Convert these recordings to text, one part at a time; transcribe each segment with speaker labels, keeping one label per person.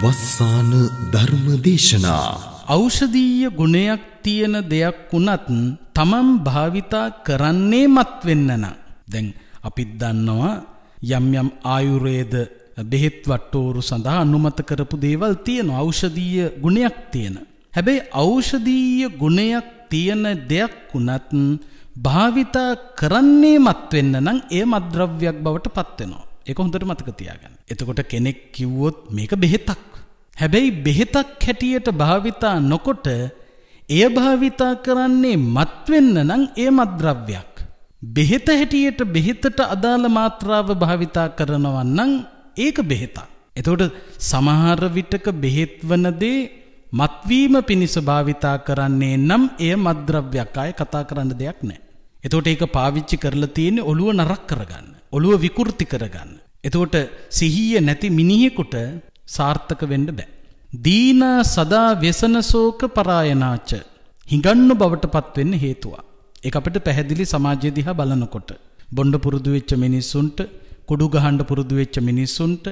Speaker 1: වස්සාන ධර්ම දේශනා ඖෂධීය ගුණයක් තියෙන දෙයක් වුණත් තමම් භාවිතා කරන්නේ මත් වෙන්න නම් දැන් අපිත් දන්නවා යම් යම් ආයුර්වේද බෙහෙත් වට්ටෝරු සඳහා අනුමත කරපු දේවල් තියෙන ඖෂධීය ගුණයක් තියෙන. හැබැයි ඖෂධීය ගුණයක් තියෙන දෙයක් වුණත් භාවිතා කරන්නේ මත් වෙන්න නම් ඒ මත්ද්‍රව්‍යයක් බවට පත් වෙනවා. එක හොඳට මතක තියාගන්න. එතකොට කෙනෙක් කිව්වොත් මේක බෙහෙතක්. හැබැයි බෙහෙතක් හැටියට භාවිතා නොකොට එය භාවිතා කරන්නේ මත්වෙන්න නම් ඒ මත්ද්‍රව්‍යයක්. බෙහෙත හැටියට බෙහෙතට අදාළ මාත්‍රාව භාවිතා කරනවා නම් ඒක බෙහෙතක්. එතකොට සමහර විටක බෙහෙත් වන දේ මත්වීම පිණිස භාවිතා කරන්නේ නම් එය මත්ද්‍රව්‍යයක්. ආයේ කතා කරන්න දෙයක් නැහැ. එතකොට ඒක පාවිච්චි කරලා තියෙන්නේ ඔළුව නරක් කරගන්න. ඔළුව විකෘති කරගන්න. එතකොට සිහිය නැති මිනිහෙකුට සාර්ථක වෙන්න බෑ. දීනා සදා වෙසන සෝක පරායනාච හිඟන්න බවට පත්වෙන්න හේතුවා. එක අපිට පැහැදිලි සමාජය දිහා බලනකොට. බොණ්ඩ පුරුදු වෙච්ච මිනිස්සුන්ට, කුඩු ගහන්න පුරුදු වෙච්ච මිනිස්සුන්ට,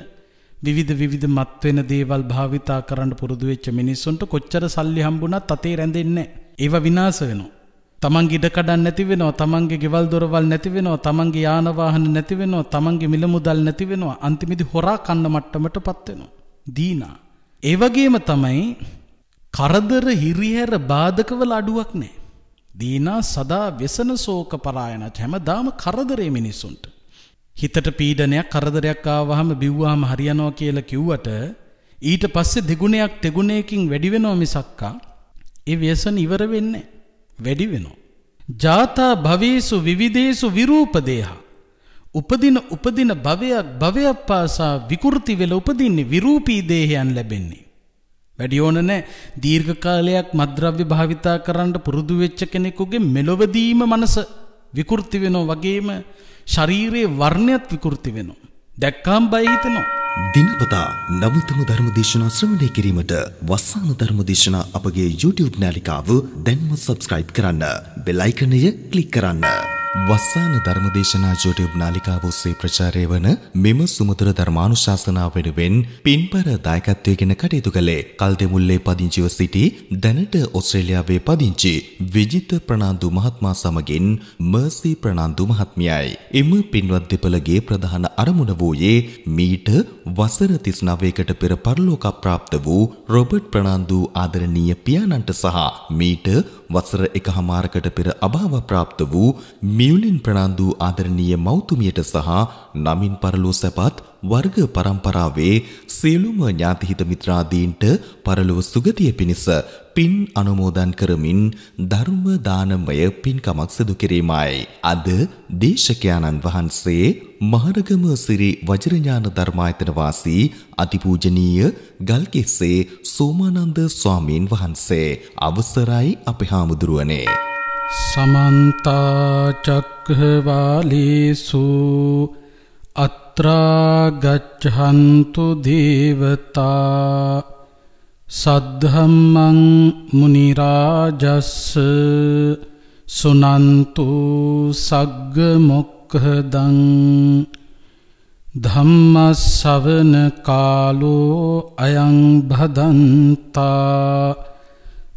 Speaker 1: විවිධ විවිධ මත්වෙන දේවල් භාවිතා කරන්න පුරුදු වෙච්ච මිනිස්සුන්ට කොච්චර සල්ලි හම්බුණත් අතේ රැඳෙන්නේ නැහැ. ඒවා විනාශ වෙනවා. තමන්ගේ ඉඩකඩන් නැතිවෙනවා තමන්ගේ ගෙවල් දොරවල් නැතිවෙනවා තමන්ගේ යානවාහන නැතිවෙනවා තමන්ගේ මිලමුදල් නැතිවෙනවා අන්තිමිදි හොරා කන්න මට්ටමට පත්වෙනවා. දීනා. ඒවගේම තමයි කරදර හිරිහැර බාධකවල අඩුවක් නෑ. දීනා සදා වෙසන සෝක පරායනත් හැමදාම කරදරේ මිනිස්සුන්ට. හිතට පීඩනයක් කරදරයක් ආවහම බිව්වාම හරියනවා කියලා කිව්වට ඊට පස්සේ දෙගුණයක් තෙගුණයකින් වැඩිවෙනවා මිසක්කා ඒ ව්‍යසන ඉවර වෙන්නේ. වැඩි වෙනවා. ජාතා භවේසු විවිධේසු විරූපදේහා. උපදින උපදින භවයක් භවයක් පාසා විකෘති වෙලා උපදින්නේ විරූපී දේහයන් ලැබෙන්නේ. වැඩි ඕන නැහැ. දීර්ඝ කාලයක් මද්ද්‍රව්‍ය භාවිතා කරන්න පුරුදු වෙච්ච කෙනෙකුගේ මෙලොවදීම මනස විකෘති වෙනවා වගේම ශරීරයේ වර්ණයත් විකෘති වෙනවා. දැක්කාම් බය හිතෙනවා.
Speaker 2: දිනපතා නවතම ධර්මදේශනා ශ්‍රවණය කිරීමට වස්සාන ධර්මදේශනා අපගේ YouTube නාලිකාව දැන්ම සබස්ක්‍රයිබ් කරන්න. බෙල් icon එක ක්ලික් කරන්න. වස්සාන ධර්මදේශනා YouTube නාලිකාව ඔස්සේ ප්‍රචාරය වන මෙම සුමතුර ධර්මානුශාසනාව වෙනුවෙන් පින්පර දායකත්වයෙන් කටයුතු කළේ කල්දෙමුල්ලේ පදිංචිව සිටි දැනට ඕස්ට්‍රේලියාවේ පදිංචි විජිත ප්‍රනාන්දු මහත්මයා සමගින් මර්සි ප්‍රනාන්දු මහත්මියයි. එම පින්වත් දෙපළගේ ප්‍රධාන අරමුණ වූයේ මීට වසර 39කට පෙර පරලෝකප්‍රාප්ත වූ රොබර්ට් ප්‍රනාන්දු ආදරණීය පියාණන්ට සහ මීට වසර 1මාරකට පෙර අභාවප්‍රාප්ත වූ මියුලින් ප්‍රනන්දු ආදරණීය මෞතුමියට සහ නමින් පරලෝ සැපත් වර්ග පරම්පරාවේ සියලුම ඥාතිහිත මිත්‍රාදීන්ට පරලොව සුගතිය පිණිස පින් අනුමෝදන් කරමින් ධර්ම දානමය පින්කමක් සිදු කිරීමයි. අද දේශකයාණන් වහන්සේ මහරගම සිරි වජිරඥාන ධර්මායතන වාසී අතිපූජනීය ගල්කිස්සේ සෝමානන්ද ස්වාමීන් වහන්සේ අවසරයි අපේ හාමුදුරුවනේ.
Speaker 1: සමන්තාචක්හවාලිසු අත්‍රාගච්ඡන්තු දේවතා සද්ධම්මං මුනිරාජස්ස සුනන්තු සග්ග මොක්හදං ධම්මස්සවන කාලෝ අයං භදන්තා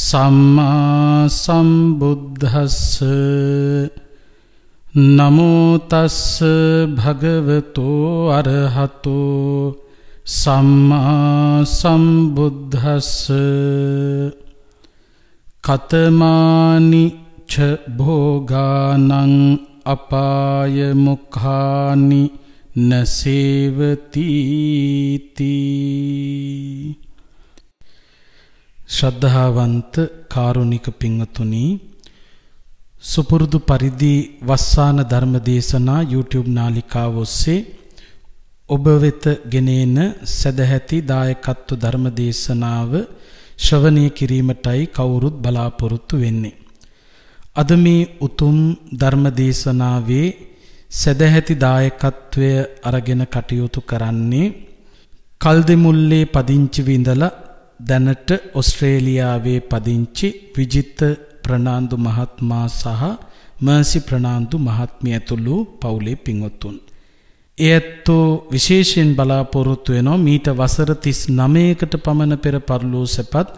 Speaker 1: සම්මා සම්බුද්ධස්ස නමෝතස්ස භගවතෝ අරහතෝ සම්මා සම්බුද්ධස්ස කතමානි ච භෝගානං අපාය මුඛානි නසේවතිති ශ්‍රද්ධාවන්ත කාරුණික පිංවතුනි සුපුරුදු පරිදි වස්සාන ධර්ම දේශනා YouTube නාලිකාව ඔස්සේ ඔබ වෙත ගෙනෙන සදැහැති දායකත්ව ධර්ම දේශනාව ශ්‍රවණය කිරීමටයි කවුරුත් බලාපොරොත්තු වෙන්නේ. අද මේ උතුම් ධර්ම දේශනාවේ සදැහැති දායකත්වය අරගෙන කටයුතු කරන්නේ කල්දෙමුල්ලේ පදිංචි විඳලා දැනට ඔස්ට්‍රේලියාවේ පදිංචි විජිත ප්‍රනාන්දු මහත්මයා සහ මර්සි ප්‍රනාන්දු මහත්මිය ඇතුළු පවුලේ පින්වත්තුන්. ඒ ඇත්තෝ විශේෂයෙන් බලාපොරොත්තු වෙනවා මීට වසර 39කට පමණ පෙර පරලෝසපත්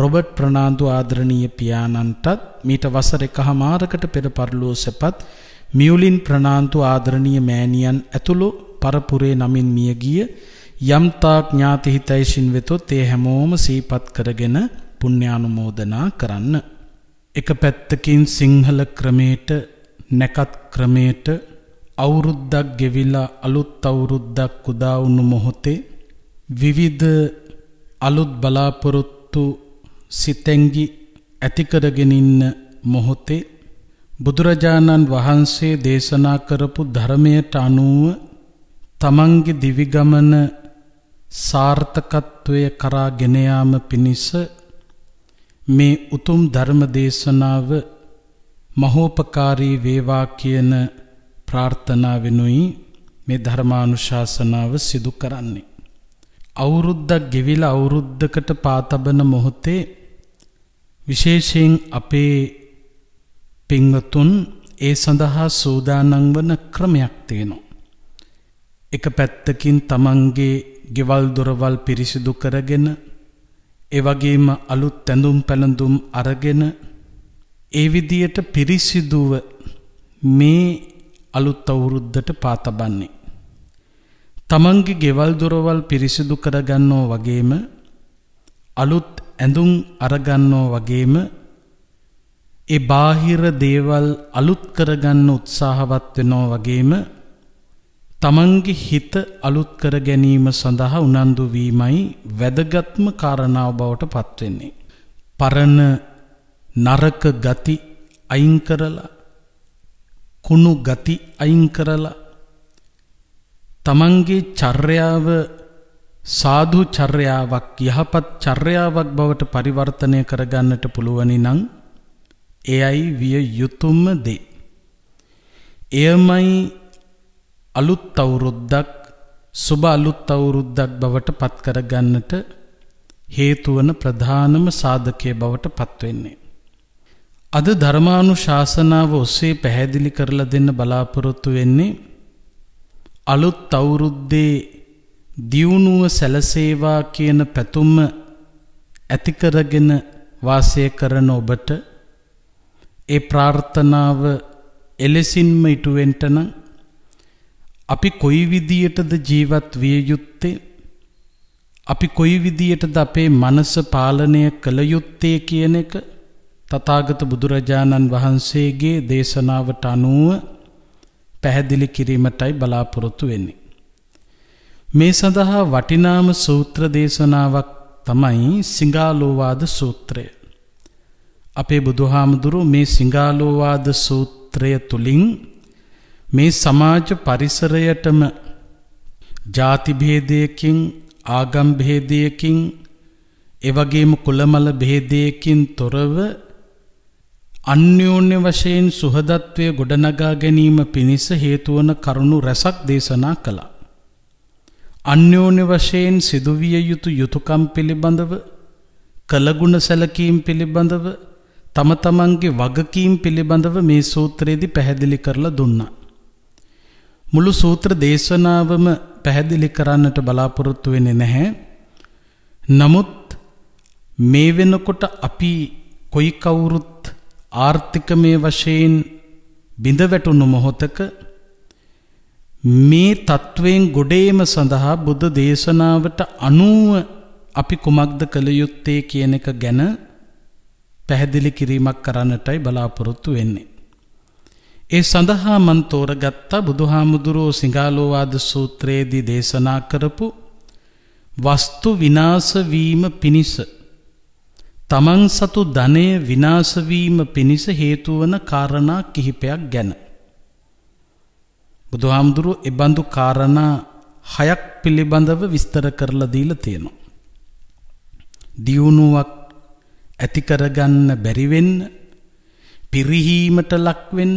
Speaker 1: රොබර්ට් ප්‍රනාන්දු ආදරණීය පියාණන්ටත් මීට වසර එකහමාරකට පෙර පරලෝසපත් මියුලින් ප්‍රනාන්දු ආදරණීය මෑණියන් ඇතුළු පරපුරේ නමින් මිය ගිය යම්තාක් ඥාති හිතයිසින් වෙතොත් ඒ හැමෝම සීපත් කරගෙන පුණ්‍යානුමෝදනා කරන්න. එක පැත්තකින් සිංහල ක්‍රමේට නැකත් ක්‍රමේට අවුරුද්දක් ගෙවිලා අලුත් අවුරුද්දක් උදාවුණු මොහොතේ විවිධ අලුත් බලාපොරොත්තු සිතැංගි ඇතිකරගෙන ඉන්න මොහොතේ බුදුරජාණන් වහන්සේ දේශනා කරපු ධර්මයට අනුව තමන්ගේ දිවිගමන සාර්ථකත්වය කරා ගෙන යාම පිණිස මේ උතුම් ධර්ම දේශනාව මහෝපකාරී වේවා කියන ප්‍රාර්ථනා වෙනුයි මේ ධර්මානුශාසනාව සිදු කරන්නේ. අවුරුද්දක් ගෙවිලා අවුරුද්දකට පාතබන මොහොතේ විශේෂයෙන් අපේ පින්වතුන් ඒ සඳහා සූදානම් වන ක්‍රමයක් තියෙනවා. එක පැත්තකින් තමන්ගේ ගෙවල් දොරවල් පිරිසිදු කරගෙන එවගේම අලුත් තැඳුම් පැළඳුම් අරගෙන ඒ විදියට පිරිසිදුව මේ අලුත් අවුරුද්දට පාතබන්නේ. තමන්ගේ ගෙවල් දොරවල් පිරිසිදු කරගන්නෝ වගේම අලුත් ඇඳුම් අරගන්නෝ වගේම ඒ බාහිර දේවල් අලුත් කරගන්න උත්සාහවත් වෙනෝ වගේම තමන්ගේ හිත අලුත් කර ගැනීම සඳහා උනන්දු වීමයි වැදගත්ම කාරණාව බවට පත්වෙන්නේ. පරණ නරක ගති අයින් කරලා කුණු ගති අයින් කරලා තමන්ගේ චර්යාව සාධු චර්යාවක් යහපත් චර්යාවක් බවට පරිවර්තනය කරගන්නට පුළුවනි නම් එයයි විය යුතුයම දේ. එයමයි අලුත් අවුරුද්දක් සුබ අලුත් අවුරුද්දක් බවට පත්කර ගන්නට හේතුවන ප්‍රධානම සාධකය බවට පත්වෙන්නේ. අද ධර්මානු ශාසනාව ඔස්සේ පැහැදිලි කරලා දෙන්න බලාපොරොත්තු වෙන්නේ අලුත් අවුරුද්දේ දියුණුව සැලසේවා කියන පැතුම්ම ඇතිකරගෙන වාසය කරන ඔබට ඒ ප්‍රාර්ථනාව එලෙසින්ම ඉටුවෙන්ටනම් අපි කොයි විදියටද ජීවත් විය යුත්තේ අපි කොයි විදියටද අපේ මනස පාලනය කළ යුත්තේ කියන එක තථාගත බුදුරජාණන් වහන්සේගේ දේශනාවට අනුව පැහැදිලි කිරීමටයි බලාපොරොත්තු වෙන්නේ. මේ සඳහා වටිනාම සූත්‍ර දේශනාවක් තමයි සිංගාලෝවාද සූත්‍රය. අපේ බුදුහාමුදුරු මේ සිංගාලෝවාද සූත්‍රය තුලින් මේ සමාජ පරිසරයටම ජාතිභේදයකින් ආගම්භේදයකින් එවගේම කුළමල බේදයකින් තොරව අන්‍යෝන්‍ය වශයෙන් සුහදත්වය ගොඩනගා ගැනීම පිණිස හේතුවන කරුණු රැසක් දේශනා කළා. අන්‍යෝන්‍ය වශයෙන් සිදුවිය යුතු යුතුකම් පිළිබඳව කළගුණ සැලකීම් පිළිබඳව තම තමන්ගේ වගකීම් පිළිබඳව මේ සූත්‍රයේදී පැහැදිලි කරලා දුන්නා. මුළු සූත්‍ර දේශනාවම පැහැදිලි කරන්නට බලාපොරොත්තු වෙන්නේ නැහැ. නමුත් මේ වෙනකොට අපි කොයි කවුරුත් ආර්ථිකමය වශයෙන් බිඳ වැටුණු මොහොතක මේ තත්ත්වයෙන් ගොඩේම සඳහා බුද්ධ දේශනාවට අනුව අපි කුමක්ද කළ යුත්තේ කියන එක ගැන පැහැදිලි කිරීමක් කරන්නටයි බලාපොරොත්තු වෙන්නේ. ඒ සඳහා මන් තෝරගත්තා බුදුහාමුදුරෝ සිඟාලෝවාද සූත්‍රයේදී දේශනා කරපු වස්තු විනාශ වීම පිණිස තමන් සතු ධනය විනාශ වීම පිණිස හේතු වන කාරණා කිහිපයක් ගැන බුදුහාමුදුරුව ඒබඳු කාරණා හයක් පිළිබඳව විස්තර කරලා දීලා තියෙනවා. දියුණුවක් ඇති කරගන්න බැරි වෙන්න, පිරිහීමට ලක් වෙන්න,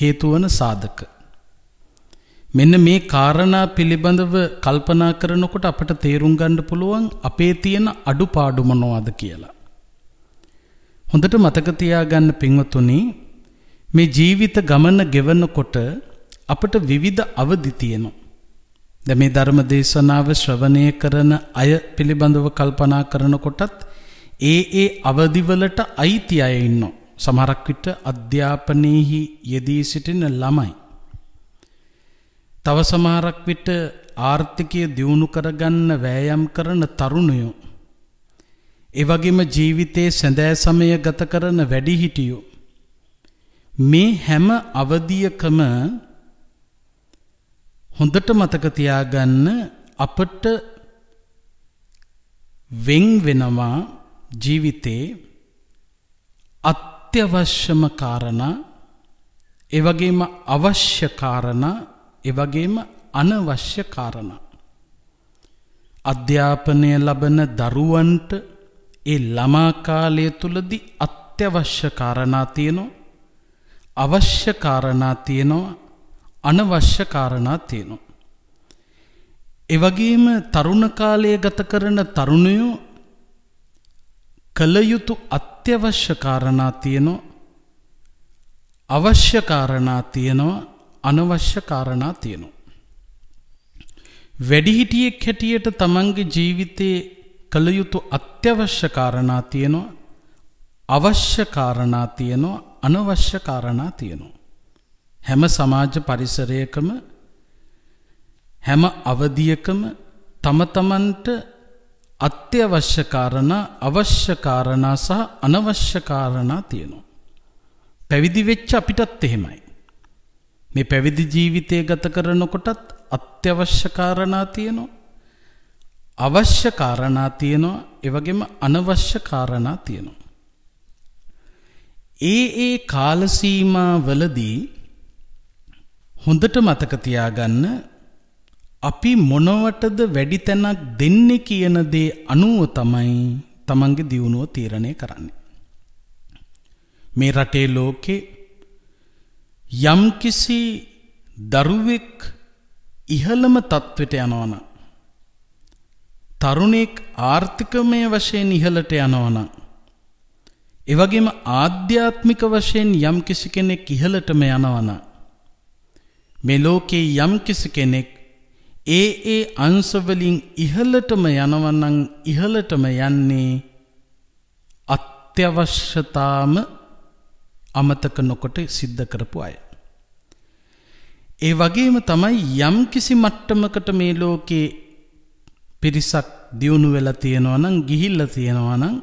Speaker 1: හේතුවන සාධක. මෙන්න මේ කාරණා පිළිබඳව කල්පනා කරනකොට අපට තේරුම් ගන්න පුළුවන් අපේ තියෙන අඩුපාඩු මොනවද කියලා. හොඳට මතක තියාගන්න පින්වතුනි මේ ජීවිත ගමන ගෙවනකොට අපට විවිධ අවදි තියෙනවා. දැන් මේ ධර්ම දේශනාව ශ්‍රවණය කරන අය පිළිබඳව කල්පනා කරනකොටත් ඒ ඒ අවදිවලට අයිති අය ඉන්නවා. සමහරක් විට අධ්‍යාපනයේහි යෙදී සිටින ළමයි. තව සමහරක් විට ආර්ථිකය දියුණු කරගන්න වෑයම් කරන තරුණයෝ. ඒ වගේම ජීවිතයේ සැඳෑ සමය ගත කරන වැඩිහිටියෝ. මේ හැම අවධියකම හොඳට මතක තියාගන්න අපට වෙන් වෙනවා ජීවිතේ අත් අත්‍යවශ්‍යම කාරණා ඒ වගේම අවශ්‍ය කාරණා ඒ වගේම අනවශ්‍ය කාරණා අධ්‍යාපනය ලබන දරුවන්ට ඒ ළමා කාලය තුලදී අත්‍යවශ්‍ය කාරණා තියෙනවා අවශ්‍ය කාරණා තියෙනවා අනවශ්‍ය කාරණා තියෙනවා ඒ වගේම තරුණ කාලයේ ගත කරන තරුණයෝ කල යුතු අත් අත්‍යවශ්‍ය කාරණා තියෙනවා අවශ්‍ය කාරණා තියෙනවා අනවශ්‍ය කාරණා තියෙනවා. වැඩිහිටියෙක් හැටියට තමන්ගේ ජීවිතයේ කළ යුතු අත්‍යවශ්‍ය කාරණා තියෙනවා අවශ්‍ය කාරණා තියෙනවා අනවශ්‍ය කාරණා තියෙනවා. හැම සමාජ පරිසරයකම හැම අවධියකම තම තමන්ට අත්‍යවශ්‍ය කාරණා අවශ්‍ය කාරණා සහ අනවශ්‍ය කාරණා තියෙනවා. පැවිදි වෙච්ච අපිටත් එහෙමයි. මේ පැවිදි ජීවිතය ගත කරනකොටත් අත්‍යවශ්‍ය කාරණා තියෙනවා. අවශ්‍ය කාරණා තියෙනවා, ඒ වගේම අනවශ්‍ය කාරණා තියෙනවා. ඒ ඒ කාල සීමාවලදී හොඳට මතක තියාගන්න අපි මොනවටද වැඩි තැනක් දෙන්නේ කියන දේ අනුව තමයි තමන්ගේ දියුණුව තීරණය කරන්නේ. මේ රටේ ලෝකේ යම්කිසි දරුවෙක් ඉහළම තත්ත්වයට යනවන. තරුණෙක් ආර්ථිකමය වශයෙන් ඉහළට යනවන. එවගේම ආධ්‍යාත්මික වශයෙන් යම්කිසි කෙනෙක් ඉහළටම යනවන. මේ ලෝකේ යම්කිසි කෙනෙක් ඒ ඒ අංශවලින් ඉහළටම යනවනම් ඉහළටම යන්නේ අත්‍යවශ්‍යතාම අමතක නොකොට සිද්ධ කරපු අය. ඒ වගේම තමයි යම් කිසි මට්ටමකට මේ ලෝකේ පිරිසක් දියුණු වෙලා තියෙනවා නම් ගිහිල්ලා තියෙනවා නම්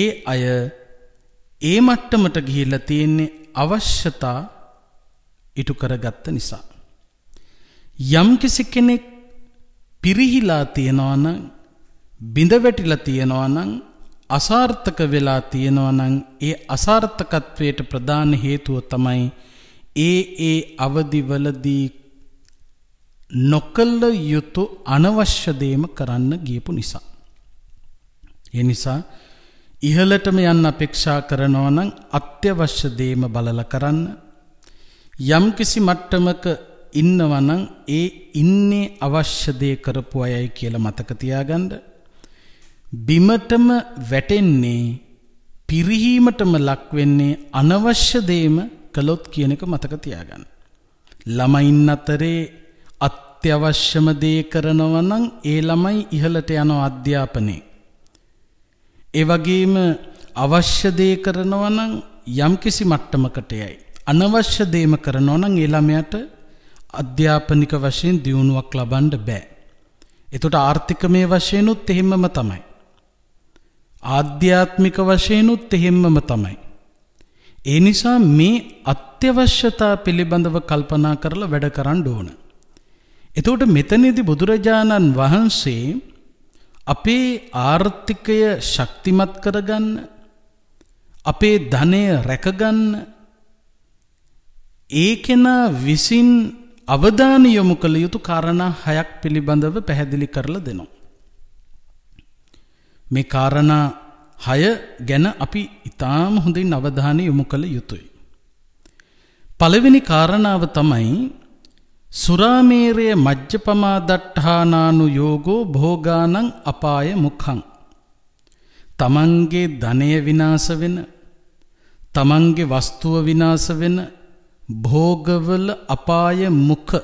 Speaker 1: ඒ අය ඒ මට්ටමට ගිහිල්ලා තියෙන්නේ අවශ්‍යතා ඉටු කරගත්ත නිසා. යම්කිසි කෙනෙක් පිරිහිලා තියෙනවනම් බිඳවැටිලා තියෙනවනම් අසාර්ථක වෙලා තියෙනවනම් ඒ අසාර්ථකත්වයට ප්‍රධාන හේතුව තමයි ඒ ඒ අවදිවලදී නොකල්ල යුතු අනවශ්‍යදේම කරන්න ගියපු නිසා. එනිසා ඉහලටම යන්න අපේක්ෂා කරනවනම් අත්‍යවශ්‍යදේම බලල කරන්න යම්කිසි මට්ටමක ඉන්නවනම් ඒ ඉන්නේ අවශ්‍ය දේ කරපු අයයි කියලා මතක තියාගන්න. බිමටම වැටෙන්නේ පිරිහීමටම ලක් වෙන්නේ අනවශ්‍ය දේම කළොත් කියන එක මතක තියාගන්න. ළමයින් අතරේ අත්‍යවශ්‍යම දේ කරනවා නම් ඒ ළමයි ඉහළට යන අධ්‍යාපනයේ. ඒ වගේම අවශ්‍ය දේ කරනවා නම් යම්කිසි මට්ටමකට යයි. අනවශ්‍ය දේම කරනවා නම් ඒ ළමයාට අධ්‍යාපනික වශයෙන් දියුණුවක් ලබන්න බෑ. එතකොට ආර්ථිකමය වශයෙන්ුත් එහෙමම තමයි. ආධ්‍යාත්මික වශයෙන්ුත් එහෙමම තමයි. ඒ නිසා මේ අත්‍යවශ්‍යතා පිළිබඳව කල්පනා කරලා වැඩ කරන්න ඕන. එතකොට මෙතනදී බුදුරජාණන් වහන්සේ අපේ ආර්ථිකය ශක්තිමත් කරගන්න අපේ ධනය රැකගන්න ඒ කෙනා විසින් අවධානය යොමු කළ යුතු කාරණා හයක් පිළිබඳව පැහැදිලි කරලා දෙනවා. මේ කාරණා හය ගැන අපි ඉතාම හොඳින් අවධානය යොමු කළ යුතුයි. පළවෙනි කාරණාව තමයි සුරාමේරය මජ්්‍යපමා දට්ඨානානු යෝගෝ භෝගානං අපාය මුක්හං. තමන්ගේ ධනය විනාස වෙන තමන්ගේ වස්තුව විනාස වෙන භෝගවල අපාය මුඛ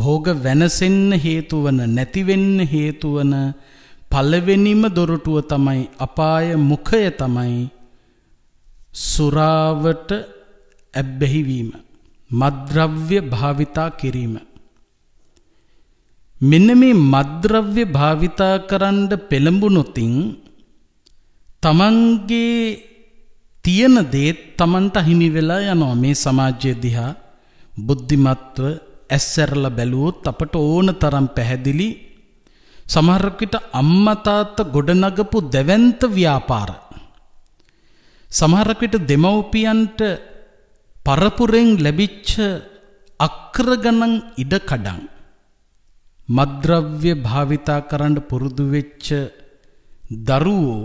Speaker 1: භෝග වෙනසෙන්න හේතු වන නැති වෙන්න හේතු වන පළවෙනිම දොරටුව තමයි අපාය මුඛය තමයි සුරාවට ඇබ්බැහි වීම මද්ද්‍රව්‍ය භාවිතා කිරීම මෙන්න මේ මද්ද්‍රව්‍ය භාවිතා කරන්න පෙළඹුණොතින් තමන්ගේ තියෙන දේත් Tamanta හිමි වෙලා යනවා මේ සමාජය දිහා බුද්ධිමත්ව ඇස්සැරලා බැලුවොත් අපට ඕන තරම් පැහැදිලි සමහරකට අම්මා තාත්තා ගොඩනගපු දැවැන්ත ව්‍යාපාර සමහරකට දෙමව්පියන්ට පරපුරෙන් ලැබිච්ච අක්‍ර ගණන් ඉඩකඩම් මද්‍රව්‍ය භාවිතා කරන්න පුරුදු වෙච්ච දරුවෝ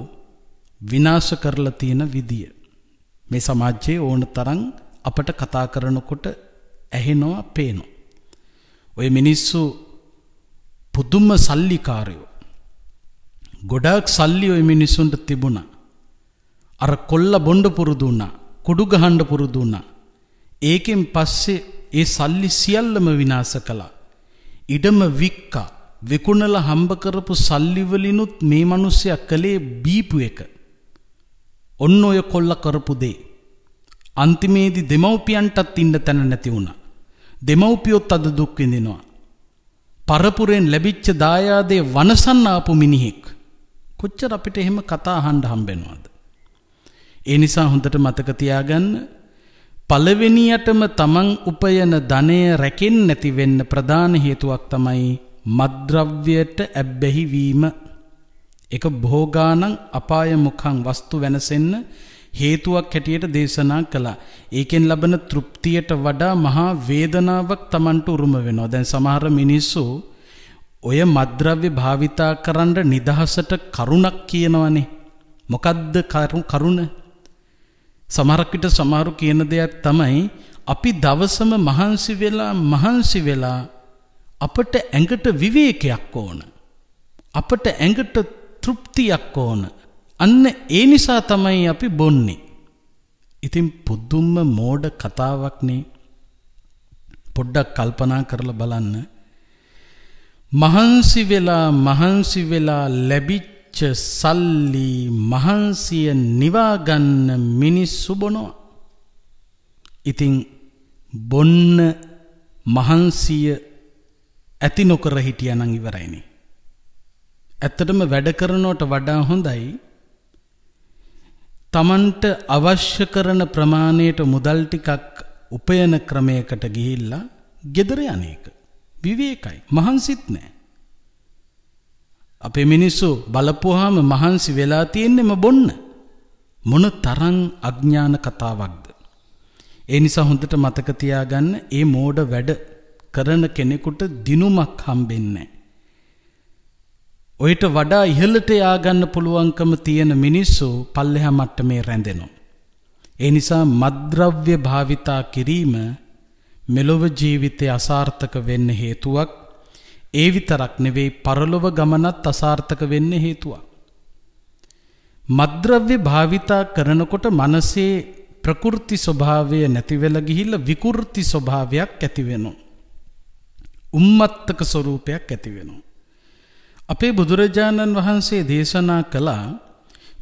Speaker 1: විනාශ කරලා තියෙන විදිය මේ සමාජයේ ඕන තරම් අපට කතා කරනකොට ඇහෙනවා පේනවා. ඔය මිනිස්සු පුදුම සල්ලිකාරයෝ. ගොඩක් සල්ලි ඔය මිනිස්සුන්ට තිබුණා. අර කොල්ල බොණ්ඩ පුරුදු වුණා. කුඩු ගහන්න පුරුදු වුණා. ඒකෙන් පස්සේ ඒ සල්ලි සියල්ලම විනාශ කළා. ඉඩම වික්කා විකුණලා හම්බ කරපු සල්ලි වලිනුත් මේ මිනිස්සයා කලේ බීපු එක. ඔන්න ඔය කොල්ල කරපු දේ. අන්තිමේදී දෙමව්පියන්ටත් ඉන්න තැන නැති වුණා. දෙමව්පියොත් අද දුක් විඳිනවා. පරපුරෙන් ලැබිච්ච දායාදේ වනසන්න ආපු මිනිහෙක්. කොච්චර අපිට එහෙම කතා අහන්න හම්බෙනවද? ඒ නිසා හොඳට මතක තියාගන්න පළවෙනියටම තමන් උපයන ධනය රැකෙන්නේ නැති වෙන්න ප්‍රධාන හේතුවක් තමයි මද්ද්‍රව්‍යයට ඇබ්බැහි වීම ඒක භෝගානං අපාය මුඛං වස්තු වෙනසෙන්න හේතුවක් හැටියට දේශනා කළා. ඒකෙන් ලබන තෘප්තියට වඩා මහා වේදනාවක් Tamanට උරුම වෙනවා. දැන් සමහර මිනිස්සු ඔය මද්ද්‍රව්‍ය භාවිතා කරන්න නිදහසට කරුණක් කියනවනේ. මොකද්ද කරුණ? සමහරක් විට සමහරු කියන දෙයක් තමයි අපි දවසම මහන්සි වෙලා මහන්සි වෙලා අපට ඇඟට විවේකයක් ඕන. අපට ඇඟට තෘප්තියක් ඕන. අන්න ඒ නිසා තමයි අපි බොන්නේ. ඉතින් පුදුම්ම මෝඩ කතාවක්නේ. පොඩ්ඩක් කල්පනා කරලා බලන්න. මහන්සි වෙලා මහන්සි වෙලා ලැබිච්ච සල්ලි මහන්සිය නිවා ගන්න මිනිස්සු බොනවා. ඉතින් බොන්න මහන්සිය ඇති නොකර හිටියනම් ඉවරයිනේ. ඇත්තටම වැඩ කරනවට වඩා හොඳයි තමන්ට අවශ්‍ය කරන ප්‍රමාණයට මුදල් ටිකක් උපයන ක්‍රමයකට ගිහිල්ලා gedara යන්නේක විවේකයි මහන්සිත් නැහැ අපේ මිනිස්සු බලපුවාම මහන්සි වෙලා තියෙන්නේම බොන්න මොන තරම් අඥාන කතාවක්ද ඒ නිසා හොඳට මතක තියාගන්න මේ මෝඩ වැඩ කරන කෙනෙකුට දිනුමක් හම්බෙන්නේ ඔයිට වඩා ඉහළට යාගන්න පුළුවන්කම තියෙන මිනිස්සු පල්ලෙහා මට්ටමේ රැඳෙනවා. ඒ නිසා මද්‍රව්‍ය භාවිතා කිරීම මෙලොව ජීවිතය අසාර්ථක වෙන්න හේතුවක්. ඒ විතරක් නෙවෙයි පරලොව ගමනත් අසාර්ථක වෙන්න හේතුවක්. මද්‍රව්‍ය භාවිතා කරනකොට මනසේ ප්‍රකෘති ස්වභාවය නැතිවෙලා ගිහිල්ලා විකෘති ස්වභාවයක් ඇති වෙනවා. උම්මත්තක ස්වરૂපයක් ඇති වෙනවා. අපේ බුදුරජාණන් වහන්සේ දේශනා කළා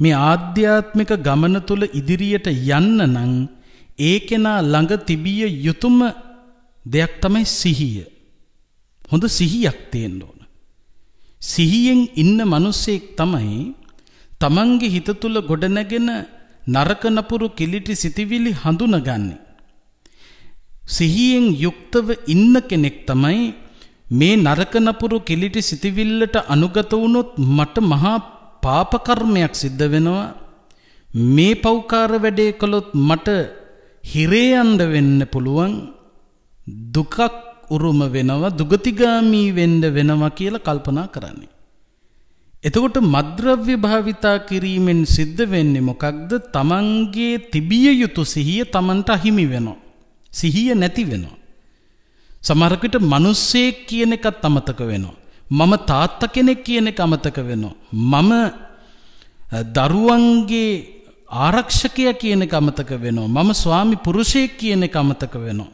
Speaker 1: මේ ආධ්‍යාත්මික ගමන තුළ ඉදිරියට යන්න නම් ඒ කෙනා ළඟ තිබිය යුතුම දෙයක් තමයි සිහිය. හොඳ සිහියක් තියෙන්න ඕන. සිහියෙන් ඉන්න මිනිසෙක් තමයි තමන්ගේ හිත තුළ ගොඩනැගෙන නරක නපුරු කිලිටි සිතිවිලි හඳුනගන්නේ. සිහියෙන් යුක්තව ඉන්න කෙනෙක් තමයි මේ නරක නපුරු කිලිටි සිතවිල්ලට අනුගත වුණොත් මට මහා පාප කර්මයක් සිද්ධ වෙනවා. මේ පෞකාර වැඩේ කළොත් මට හිරේ යන්න වෙන්න පුළුවන්. දුකක් උරුම වෙනවා දුගතිගාමී වෙන්න වෙනවා කියලා කල්පනා කරන්නේ. එතකොට මද්‍රව්‍ය භාවිතා කිරීමෙන් සිද්ධ වෙන්නේ මොකක්ද තමන්ගේ තිබිය යුතු සිහිය තමන්ට අහිමි වෙනවා. සිහිය නැති වෙනවා. සමහරකට මිනිස්සෙක් කියන එකත් අමතක වෙනවා. මම තාත්තා කෙනෙක් කියන එක අමතක වෙනවා. මම දරුවන්ගේ ආරක්ෂකයා කියන එක අමතක වෙනවා. මම ස්වාමි පුරුෂයෙක් කියන එක අමතක වෙනවා.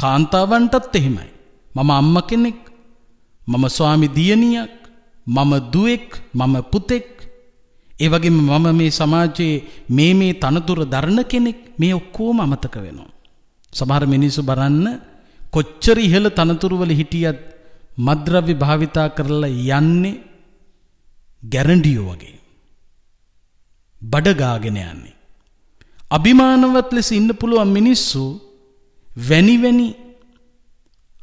Speaker 1: කාන්තාවන්ටත් එහෙමයි. මම අම්ම කෙනෙක්. මම ස්වාමි දියණියක්. මම දුවෙක්. මම පුතෙක්. ඒ වගේම මම මේ සමාජයේ මේ මේ තනතුර දරන කෙනෙක් මේ ඔක්කොම අමතක වෙනවා. සමහර මිනිස්සු බලන්න කොච්චර ඉහළ තනතුරුවල හිටියත් මද්‍රව්‍ය භාවිතා කරලා යන්නේ ගැරන්ඩියෝ වගේ. බඩගාගෙන යන්නේ. අභිමානවත් ලෙස ඉන්න පුළුවන් මිනිස්සු වැනිවැනි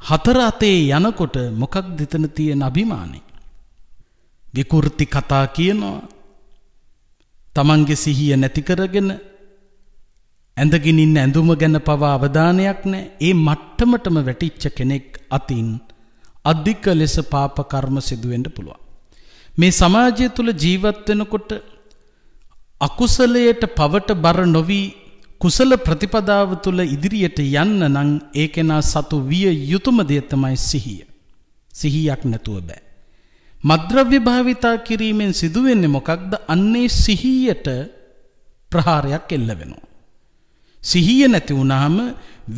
Speaker 1: හතර අතේ යනකොට මොකක් දෙතන තියෙන අභිමානේ. විකෘති කතා කියනවා. තමන්ගේ සිහිය නැති කරගෙන ඇඳගෙන ඉන්න ඇඳුම ගැන පවා අවධානයක් නැහැ. ඒ මට්ටමටම වැටිච්ච කෙනෙක් අතින් අධික ලෙස පාප කර්ම සිදු වෙන්න පුළුවන්. මේ සමාජය තුල ජීවත් වෙනකොට අකුසලයට පවට බර නොවි කුසල ප්‍රතිපදාව තුල ඉදිරියට යන්න නම් ඒකෙනා සතු විය යුතුයම දේ තමයි සිහිය. සිහියක් නැතුව බෑ. මද්‍රව්‍ය භාවිතා කිරීමෙන් සිදුවෙන්නේ මොකක්ද? අන්නේ සිහියට ප්‍රහාරයක් එල්ල වෙනවා. සිහිය නැති වුනහම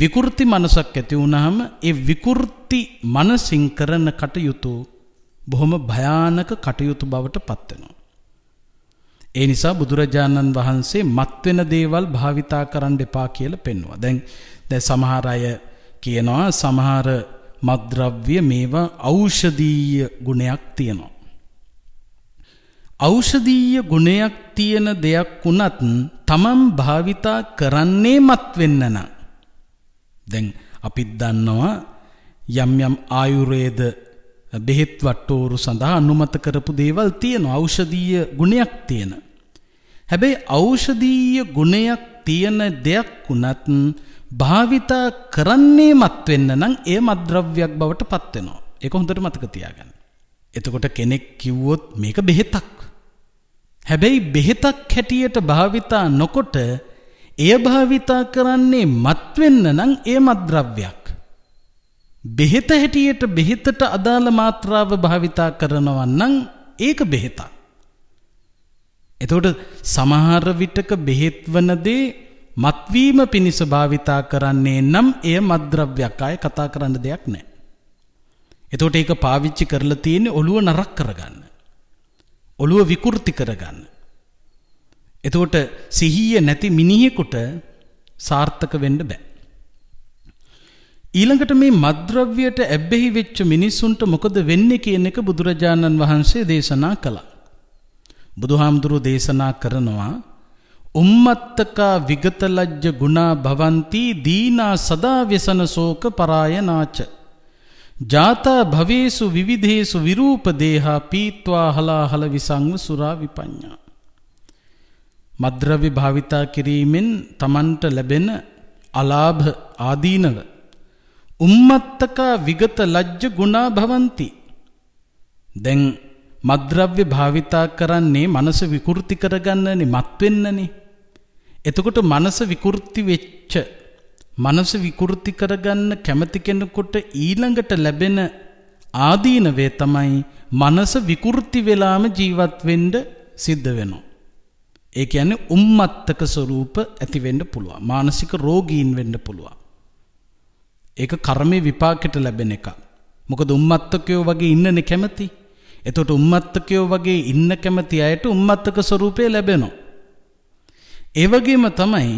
Speaker 1: විකෘති මනසක් ඇති වුනහම ඒ විකෘති මනසින් කරන කටයුතු බොහොම භයානක කටයුතු බවට පත් වෙනවා. ඒ නිසා බුදුරජාණන් වහන්සේ මත්වෙන දේවල් භාවිතා කරන්න එපා කියලා පෙන්වුවා. දැන් දැන් සමහර අය කියනවා සමහර මත්ද්‍රව්‍ය මේවා ඖෂධීය ගුණයක් තියෙනවා. ඖෂධීය ගුණයක් තියෙන දෙයක් වුණත් තමම් භාවිතා කරන්නේ මත් වෙන්න නම් දැන් අපිත් දන්නවා යම් යම් ආයුර්වේද බෙහෙත් වට්ටෝරු සඳහා අනුමත කරපු දේවල් තියෙන ඖෂධීය ගුණයක් තියෙන. හැබැයි ඖෂධීය ගුණයක් තියෙන දෙයක් වුණත් භාවිතා කරන්නේ මත් වෙන්න නම් ඒ මද්ද්‍රව්‍යයක් බවට පත් වෙනවා. ඒක හොඳට මතක තියාගන්න. එතකොට කෙනෙක් කිව්වොත් මේක බෙහෙතක් හැබැයි බෙහෙතක් හැටියට භාවිතා නොකොට එය භාවිතා කරන්නේ මත්වෙන්න නම් ඒ මත්ද්‍රව්‍යයක්. බෙහෙත හැටියට බෙහෙතට අදාළ මාත්‍රාව භාවිතා කරනවා නම් ඒක බෙහෙතක්. එතකොට සමහර විටක බෙහෙත් වන දේ මත්වීම පිණිස භාවිතා කරන්නේ නම් එය මත්ද්‍රව්‍යයක් ආය කතා කරන්න දෙයක් නැහැ. එතකොට ඒක පාවිච්චි කරලා තියෙන්නේ ඔළුව නරක් කරගන්න. ඔළුව විකෘති කරගන්න. එතකොට සිහිය නැති මිනිහෙකුට සාර්ථක වෙන්න බෑ. ඊළඟට මේ මද්‍රව්‍යයට ඇබ්බෙහි වෙච්ච මිනිස්සුන්ට මොකද වෙන්නේ කියන එක බුදුරජාණන් වහන්සේ දේශනා කළා. බුදුහාමුදුරුව දේශනා කරනවා උම්මත්තකා විගතලජ්ජ ගුණා භවಂತಿ දීනා සදා ව්‍යසන ශෝක පරායනාච ජාතා භවේසු විවිධේසු විරූපදේහා පීත්වා හලාහල විසංව සුරා විපඤ්ඥා. මද්‍රව්‍ය භාවිතා කිරීමෙන් තමන්ට ලැබෙන අලාභ ආදීනව. උම්මත්තකා විගත ලජ්ජ ගුණා භවන්ති. දැන් මද්‍රව්‍ය භාවිතා කරන්නේ මනස විකෘති කරගන්නනේ මත්වෙන්නනේ. එතකොට මනස විකෘති වෙච්ච මනස විකෘති කරගන්න කැමති කෙනෙකුට ඊළඟට ලැබෙන ආදීනවේ තමයි මනස විකෘති වෙලාම ජීවත් වෙන්න සිද්ධ වෙනවා. ඒ කියන්නේ උම්මත්තක ස්වરૂප ඇති වෙන්න පුළුවන්. මානසික රෝගීන් වෙන්න පුළුවන්. ඒක කර්මේ විපාකෙට ලැබෙන එක. මොකද උම්මත්තකයෝ වගේ ඉන්නනේ කැමති. එතකොට උම්මත්තකයෝ වගේ ඉන්න කැමති අයට උම්මත්තක ස්වરૂපේ ලැබෙනවා. ඒ වගේම තමයි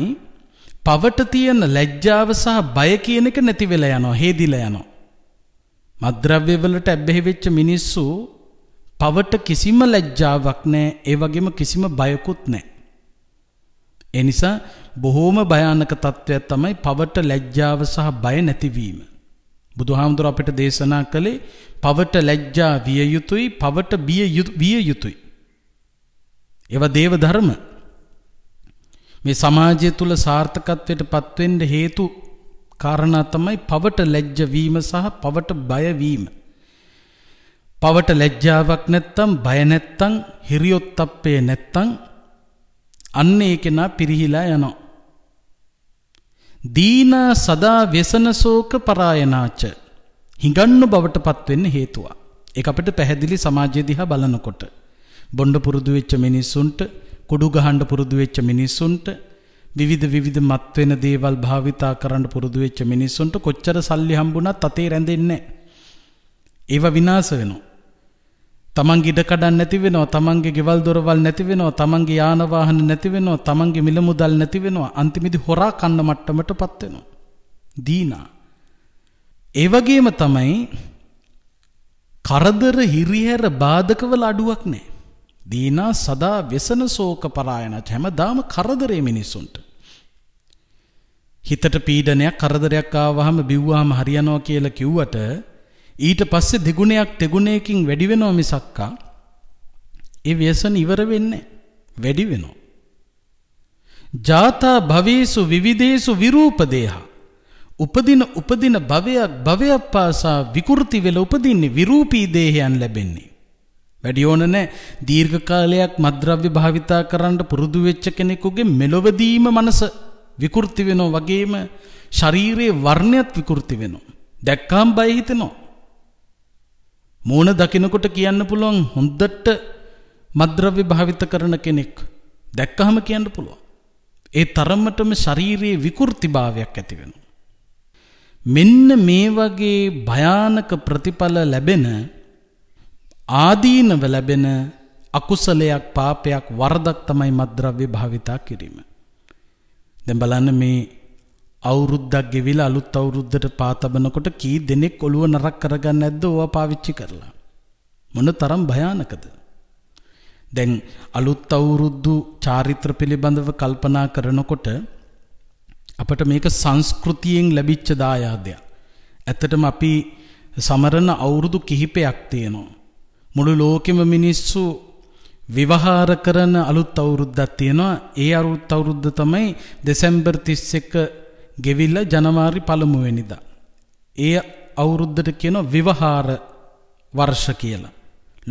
Speaker 1: පවට තියෙන ලැජ්ජාව සහ බය කියන එක නැති වෙලා යනවා හේදිලා යනවා. මද්‍රව්‍ය වලට ඇබ්බැහි වෙච්ච මිනිස්සු පවට කිසිම ලැජ්ජාවක් නැහැ ඒ වගේම කිසිම බයකුත් නැහැ. ඒ නිසා බොහෝම භයානක තත්ත්වයක් තමයි පවට ලැජ්ජාව සහ බය නැතිවීම. බුදුහාමුදුර අපිට දේශනා කළේ පවට ලැජ්ජා විය යුතුයි පවට බිය විය යුතුයි. ඒවා දේව ධර්ම මේ සමාජය තුල සාර්ථකත්වයට පත්වෙන්න හේතු කාරණා තමයි පවට ලැජ්ජ වීම සහ පවට බය වීම. පවට ලැජ්ජාවක් නැත්තම් බය නැත්තම් හිරියොත්ප්පේ නැත්තම් අන්න ඒ කෙනා පිරිහිලා යනවා. දීනා සදා වසන ශෝක පරායනාච හිඟන්න බවටපත් වෙන්න හේතුවක්. ඒක අපිට පැහැදිලි සමාජය දිහා බලනකොට බොණ්ඩ පුරුදු වෙච්ච මිනිස්සුන්ට කුඩු ගහන්න පුරුදු වෙච්ච මිනිස්සුන්ට විවිධ විවිධ මත්වෙන දේවල් භාවිතා කරන්න පුරුදු වෙච්ච මිනිස්සුන්ට කොච්චර සල්ලි හම්බුණත් අතේ රැඳෙන්නේ ඒව විනාශ වෙනවා. තමන්ගේ ඉඩ කඩන් නැති වෙනවා, තමන්ගේ ගෙවල් දොරවල් නැති වෙනවා, තමන්ගේ යාන වාහන නැති වෙනවා, තමන්ගේ මිල මුදල් නැති වෙනවා. අන්තිමේදී හොරා කන්න මට්ටමටපත් වෙනවා. දීනා. ඒ වගේම තමයි කරදර හිරිහැර බාධකවල අඩුවක් නැහැ. දීනා සදා වෙසන ශෝක පරායනත් හැමදාම කරදරේ මිනිසුන්ට. හිතට පීඩනයක් කරදරයක් ආවහම බිව්වාම හරියනවා කියලා කිව්වට ඊට පස්සේ දෙගුණයක් තෙගුණයකින් වැඩි වෙනව මිසක්කා ඒ ව්‍යසන ඉවර වෙන්නේ වැඩි වෙනවා. ජාතා භවේසු විවිධේසු විරූපදේහා උපදින උපදින භවයක් භවයක් පාසා විකෘති වෙලා උපදින්නේ විරූපී දේහයන් ලැබෙන්නේ. වැඩි ඕන නැහැ. දීර්ඝ කාලයක් මද්ද්‍රව්‍ය භාවිතා කරන්න පුරුදු වෙච්ච කෙනෙකුගේ මෙලොවදීම මනස විකෘති වෙනවා වගේම ශරීරයේ වර්ණයත් විකෘති වෙනවා. දැක්කාම බය හිතෙනවා. මූණ දකිනකොට කියන්න පුළුවන් හොඳට මද්ද්‍රව්‍ය භාවිත කරන කෙනෙක් දැක්කහම කියන්න පුළුවන්. ඒ තරමටම ශරීරයේ විකෘතිභාවයක් ඇති වෙනවා. මෙන්න මේ වගේ භයානක ප්‍රතිඵල ලැබෙන ආදීනව ලැබෙන අකුසලයක් පාපයක් වරදක් තමයි මද්‍රව්‍ය භාවිතා කිරීම. දැන් බලන්න මේ අවුරුද්දක් ගෙවිලා අලුත් අවුරුද්දට පාතබනකොට කී දෙනෙක් ඔළුව නරක් කරගන්න නැද්ද ඕවා පාවිච්චි කරලා. මොන තරම් භයානකද. දැන් අලුත් අවුරුද්දු චාරිත්‍ර පිළිබඳව කල්පනා කරනකොට අපට මේක සංස්කෘතියෙන් ලැබිච්ච දායාදයක්. ඇත්තටම අපි සමරන අවුරුදු කිහිපයක් තියෙනවා. මුළු ලෝකෙම මිනිස්සු විවහාර කරන අලුත් අවුරුද්දක් තියෙනවා. ඒ අලුත් අවුරුද්ද තමයි දෙසැම්බර් 31 ගෙවිලා ජනවාරි 1 වෙනිදා. ඒ අවුරුද්දට කියනවා විවහාර වර්ෂ කියලා.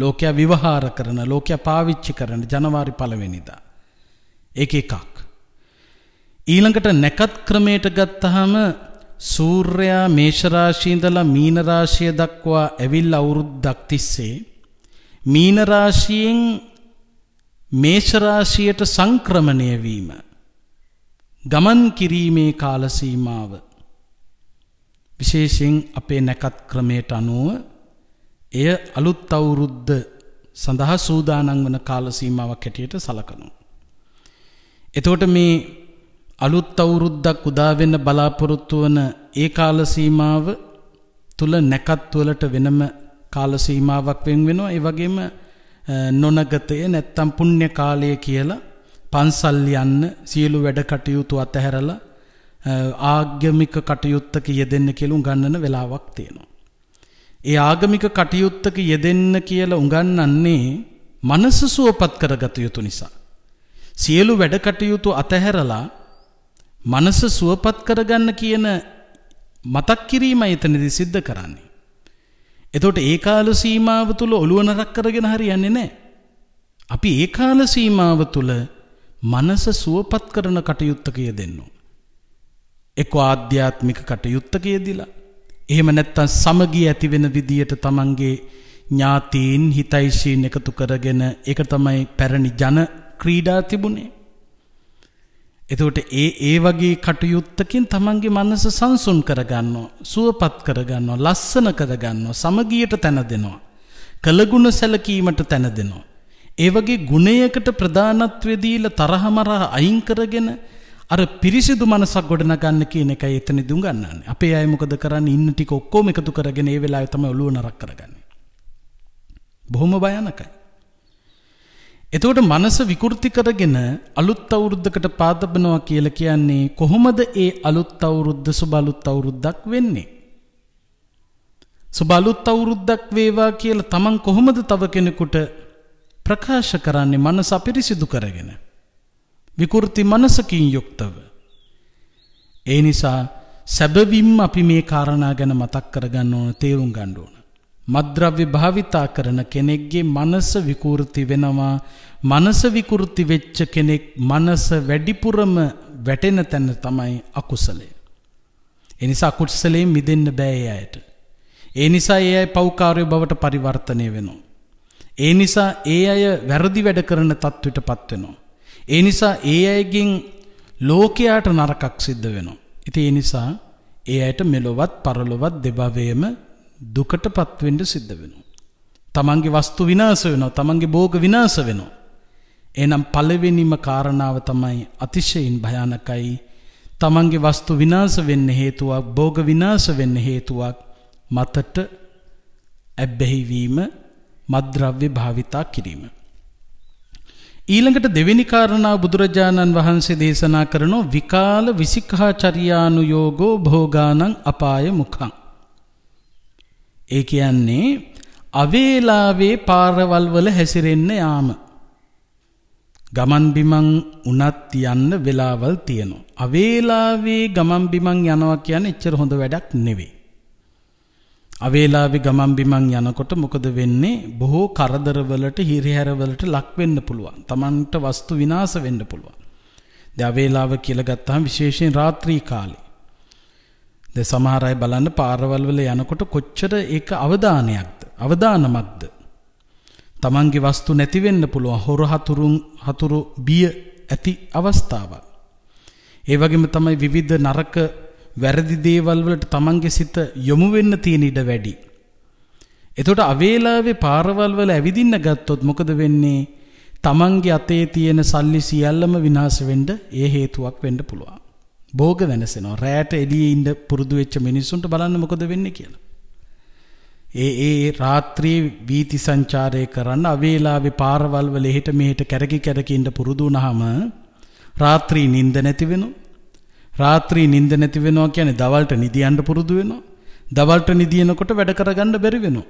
Speaker 1: ලෝකයා විවහාර කරන, ලෝකයා පාවිච්චි කරන ජනවාරි 1 වෙනිදා. ඒක එකක්. ඊළඟට නැකත් ක්‍රමයට ගත්තාම සූර්යා මේෂ රාශිය ඉඳලා මීන රාශිය දක්වා ඇවිල්ලා අවුරුද්දක් තිස්සේ මීන රාශියෙන් මේෂ රාශියට සංක්‍රමණය වීම ගමන් කිරීමේ කාල සීමාව විශේෂයෙන් අපේ නැකත් ක්‍රමයට අනුව එය අලුත් අවුරුද්ද සඳහා සූදානම් වන කාල සීමාවක් හැටියට සලකනවා. එතකොට මේ අලුත් අවුරුද්දක් උදා වෙන්න බලාපොරොත්තු වන ඒ කාල සීමාව තුල නැකත් වලට වෙනම කාල සීමාවක් වෙන් වෙනවා. ඒ වගේම නොනගතය නැත්තම් පුණ්‍ය කාලය කියලා පන්සල් යන්න සියලු වැඩ කටයුතු අතහැරලා ආගමික කටයුත්තක යෙදෙන්න කියලා උගන්වන වෙලාවක් තියෙනවා. ඒ ආගමික කටයුත්තක යෙදෙන්න කියලා උගන්වන්නේ මනස සුවපත් කරගත යුතු නිසා. සියලු වැඩ කටයුතු අතහැරලා මනස සුවපත් කරගන්න කියන මතක් කිරීමයි එතනදී සිද්ධ කරන්නේ. එතකොට ඒ කාල සීමාව තුල ඔළුව නරක් කරගෙන හරියන්නේ නැහැ. අපි ඒ කාල සීමාව තුල මනස සුවපත් කරන කටයුත්තක යෙදෙන්න ඕන. එක්ක ආධ්‍යාත්මික කටයුත්තක යෙදিলা. එහෙම නැත්නම් සමගිය ඇති වෙන විදියට තමන්ගේ ඥාතීන් හිතයිශීන් එකතු කරගෙන ඒක තමයි පැරණි ජන ක්‍රීඩා තිබුණේ. එතකොට ඒ ඒ වගේ කටයුත්තකින් තමන්ගේ මනස සංසුන් කරගන්නවා, සුවපත් කරගන්නවා, ලස්සන කරගන්නවා, සමගියට තැන දෙනවා. කළගුණ සැලකීමට තැන දෙනවා. ඒ වගේ ගුණයකට ප්‍රධානත්වය දීලා තරහ මරා අයින් කරගෙන අර පිරිසිදු මනසක් ගොඩනගන්න කියන එකයි එතනදී උගන්වන්නේ. අපේ අය මොකද කරන්නේ? ඉන්න ටික ඔක්කොම එකතු කරගෙන ඒ වෙලාවේ තමයි ඔළුව නරක් කරගන්නේ. බොහොම භයානකයි. එතකොට මනස විකෘති කරගෙන අලුත් අවුරුද්දකට පාදබනවා කියලා කියන්නේ කොහොමද ඒ අලුත් අවුරුද්ද සුබ අලුත් අවුරුද්දක් වෙන්නේ? සුබ අලුත් අවුරුද්දක් වේවා කියලා Taman කොහොමද තව කෙනෙකුට ප්‍රකාශ කරන්නේ මනස අපිරිසිදු කරගෙන? විකෘති මනසකින් යුක්තව. ඒ නිසා සැබවින්ම අපි මේ කාරණා ගැන මතක් කරගන්න ඕන තේරුම් ගන්න ඕන. මද්‍රව්‍ය භාවිතා කරන කෙනෙක්ගේ මනස විකෘති වෙනවා මනස විකෘති වෙච්ච කෙනෙක් මනස වැඩිපුරම වැටෙන තැන තමයි අකුසලය ඒ නිසා අකුසලයෙන් මිදෙන්න බෑ ඒ අයට ඒ නිසා ඒ අය පෞකාරය බවට පරිවර්තනය වෙනවා ඒ නිසා ඒ අය වැරදි වැඩ කරන තත්ත්වයටපත් වෙනවා ඒ නිසා ඒ අයගෙන් ලෝකයාට නරකක් සිද්ධ වෙනවා ඉතින් ඒ නිසා ඒ අයට මෙලොවත් පරලොවත් දෙබවයම දුකට පත්වෙන්ඩ සිද්ධ වෙනවා. තමන්ගේ වස්තු විනාස වෙනවා තමන්ගේ බෝග විනාස වෙනවා. එනම් පලවෙනිම කාරණාව තමයි අතිශයින් භයානකයි තමන්ගේ වස්තු විනාස වෙන්න හේතුවක් බෝග විනාස වෙන්න හේතුවක් මතට ඇබ්බැහිවීම මද්‍රව්‍ය භාවිතා කිරීම. ඊළඟට දෙවෙනි කාරණා බුදුරජාණන් වහන්සේ දේශනා කරනෝ විකාල විසිකහා චරියානු යෝගෝ භෝගානං අපාය මුකං. ඒ කියන්නේ අවේලාවේ පාරවල් වල හැසිරෙන්න යාම. ගමන් බිමන් උනත් යන්න වෙලාවල් තියෙනවා. අවේලාවේ ගමන් බිමන් යනවා කියන්නේ එච්චර හොඳ වැඩක් නෙවෙයි. අවේලාවේ ගමන් බිමන් යනකොට මොකද වෙන්නේ? බොහෝ කරදරවලට හිරිහැරවලට ලක් වෙන්න පුළුවන්. Tamanට වස්තු විනාශ වෙන්න පුළුවන්. දැන් අවේලාව කියලා ගත්තාම විශේෂයෙන් රාත්‍රී කාලේ දැන් සමහර අය බලන්න පාරවල් වල යනකොට කොච්චර ඒක අවදානයක්ද අවදානමක්ද තමන්ගේ වස්තු නැති වෙන්න පුළුවන් හොර හතුරුන් හතුරු බිය ඇති අවස්ථාවක් ඒ වගේම තමයි විවිධ නරක වැරදි දේවල් වලට තමන්ගේ සිත යොමු වෙන්න තියෙන ඉඩ වැඩි එතකොට අවේලාවේ පාරවල් වල ඇවිදින්න ගත්තොත් මොකද වෙන්නේ තමන්ගේ අතේ තියෙන සල්ලි සියල්ලම විනාශ වෙන්න ඒ හේතුවක් වෙන්න පුළුවන් බෝග වෙනසෙනවා. රෑට එළියේ ඉඳ පුරුදු වෙච්ච මිනිස්සුන්ට බලන්න මොකද වෙන්නේ කියලා. ඒ ඒ රාත්‍රියේ වීති සංචාරය කරන්න අවේලාවේ පාරවල් වල එහෙට මෙහෙට කැරකි කැරකි ඉඳ පුරුදු වුණාම රාත්‍රී නිින්ද නැති වෙනවා. රාත්‍රී නිින්ද නැති වෙනවා කියන්නේ දවල්ට නිදියන්න පුරුදු වෙනවා. දවල්ට නිදිනකොට වැඩ කරගන්න බැරි වෙනවා.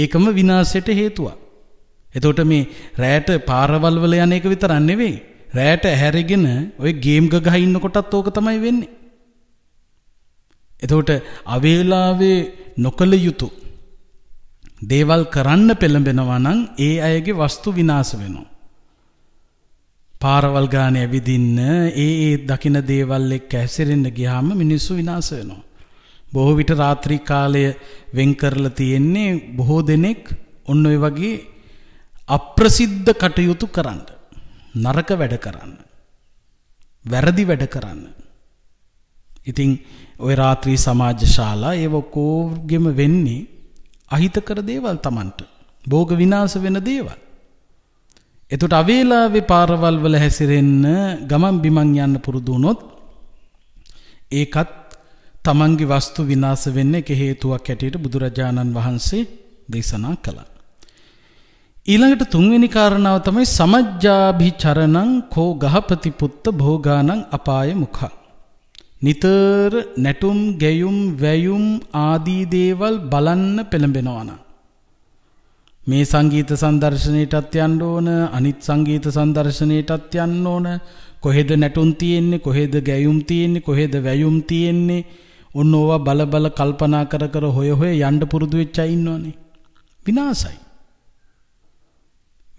Speaker 1: ඒකම විනාශයට හේතුවක්. එතකොට මේ රෑට පාරවල් වල යන එක විතරක් නෙවෙයි රැට ඇහැරගෙන ওই ගේම් ගහ ඉන්නකොටත් ඕක තමයි වෙන්නේ. එතකොට අවේලාවේ නොකල යුතු දේවල් කරන්න පෙළඹෙනවා නම් ඒ අයගේ වස්තු විනාශ වෙනවා. පාරවල් ගානේ ඇවිදින්න ඒ ඒ දකින දේවල් එක්ක හැසිරෙන්න ගියාම මිනිස්සු විනාශ වෙනවා. බොහෝ විට රාත්‍රී කාලය වෙන් කරලා තියෙන්නේ බොහෝ දෙනෙක් ඔන්න ඔය වගේ අප්‍රසිද්ධ කටයුතු කරන්නේ නරක වැඩ කරන්න. වැරදි වැඩ කරන්න. ඉතිං ඔය රාත්‍රී සමාජ ශාලා ඒව කෝගෙම වෙන්නේ අහිතකර දේවල් තමන්ට. බෝග විනාස වෙන දේවල්. එතුට අවේලාවෙ පාරවල් වල හැසිරෙන්න ගමන් බිමං යන්න පුරුදුනොත් ඒකත් තමන්ගේ වස්තු විනාස වෙන්න එක හේතුවක් හැටියට බුදුරජාණන් වහන්සේ දේශනා කළා. ඊළඟට තුන්වෙනි කාරණාව තමයි සමජ්ජාභිචරණං කෝ ගහපතිපුත්ත භෝගානං අපාය මුඛං. නිතර නැටුම් ගැයුම් වැයුම් ආදී දේවල් බලන්න පෙළඹෙනවා නම් මේ සංගීත සංදර්ශනයටත් යන්න ඕන අනිත් සංගීත සංදර්ශනයටත් යන්න ඕන කොහෙද නැටුම් තියෙන්නේ කොහෙද ගැයුම් තියෙන්නේ කොහෙද වැයුම් තියෙන්නේ ඔන්න ඕවා බල බල කල්පනා කර කර හොය හොය යන්න පුරුදු වෙච්චා ඉන්නෝනේ විනාසයි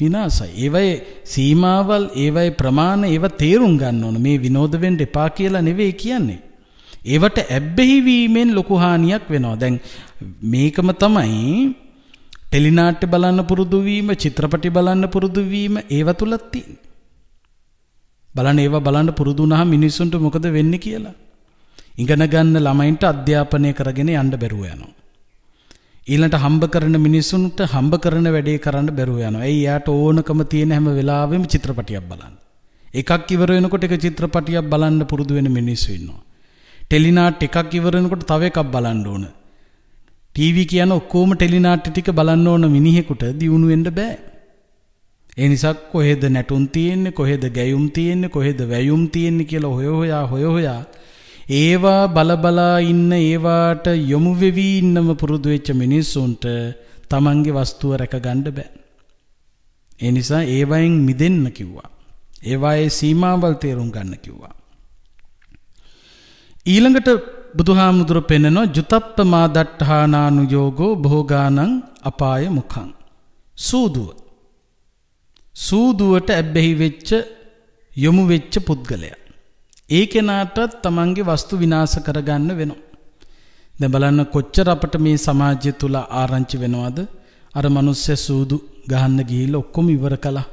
Speaker 1: විනාසයි. ඒවයේ සීමාවල්, ඒවයේ ප්‍රමාණ ඒව තේරුම් ගන්න ඕන. මේ විනෝද වෙන්න එපා කියලා නෙවෙයි කියන්නේ. ඒවට ඇබ්බැහි වීමෙන් ලොකු හානියක් වෙනවා. දැන් මේකම තමයි ටෙලිනාට්‍ය බලන්න පුරුදු වීම, චිත්‍රපටි බලන්න පුරුදු වීම ඒව තුලත් තියෙන. බලන්න ඒව බලන්න පුරුදු වුණාම මිනිස්සුන්ට මොකද වෙන්නේ කියලා. ඉගෙන ගන්න ළමයින්ට අධ්‍යාපනය කරගෙන යන්න බැරුව යනවා. ඊළඟට හම්බ කරන මිනිසුන්ට හම්බ කරන වැඩේ කරන්න බැරුව යනවා. එයි යාට ඕනකම තියෙන හැම වෙලාවෙම චිත්‍රපටියක් බලන්න. එකක් ඉවර වෙනකොට එක චිත්‍රපටියක් බලන්න පුරුදු වෙන මිනිස්සු ඉන්නවා. ටෙලිනාට් එකක් ඉවර වෙනකොට තව එකක් බලන්න ඕන. ටීවී කියන ඔක්කොම ටෙලිනාට් ටික බලන්න ඕන මිනිහෙකුට දියුණු වෙන්න බෑ. ඒ නිසා කොහෙද නැටුම් තියෙන්නේ කොහෙද ගැයුම් තියෙන්නේ කොහෙද වැයුම් තියෙන්නේ කියලා හොය හොයා හොය හොයා ඒවා බලබලා ඉන්න ඒවාට යොමු වෙවි ඉන්නම පුරුදු වෙච්ච මිනිස්සුන්ට තමන්ගේ වස්තුව රැකගන්න බෑ. ඒ නිසා ඒවයින් මිදෙන්න කිව්වා. ඒවායේ සීමාවල් තේරුම් ගන්න කිව්වා. ඊළඟට බුදුහාමුදුර පෙන්නන ජුතප්ප මාදට්ඨානානු යෝගෝ භෝගානං අපාය මුඛං සූදුව සූදුවට ඇබ්බැහි වෙච්ච යොමු වෙච්ච පුද්ගලයා ඒ කෙනාටත් තමන්ගේ වස්තු විනාශ කරගන්න වෙනවා. දැන් බලන්න කොච්චර අපිට මේ සමාජය තුල ආරංචි වෙනවද? අර මිනිස්සු සූදු ගහන්න ගිහිල්ලා ඔක්කොම ඉවර කළා.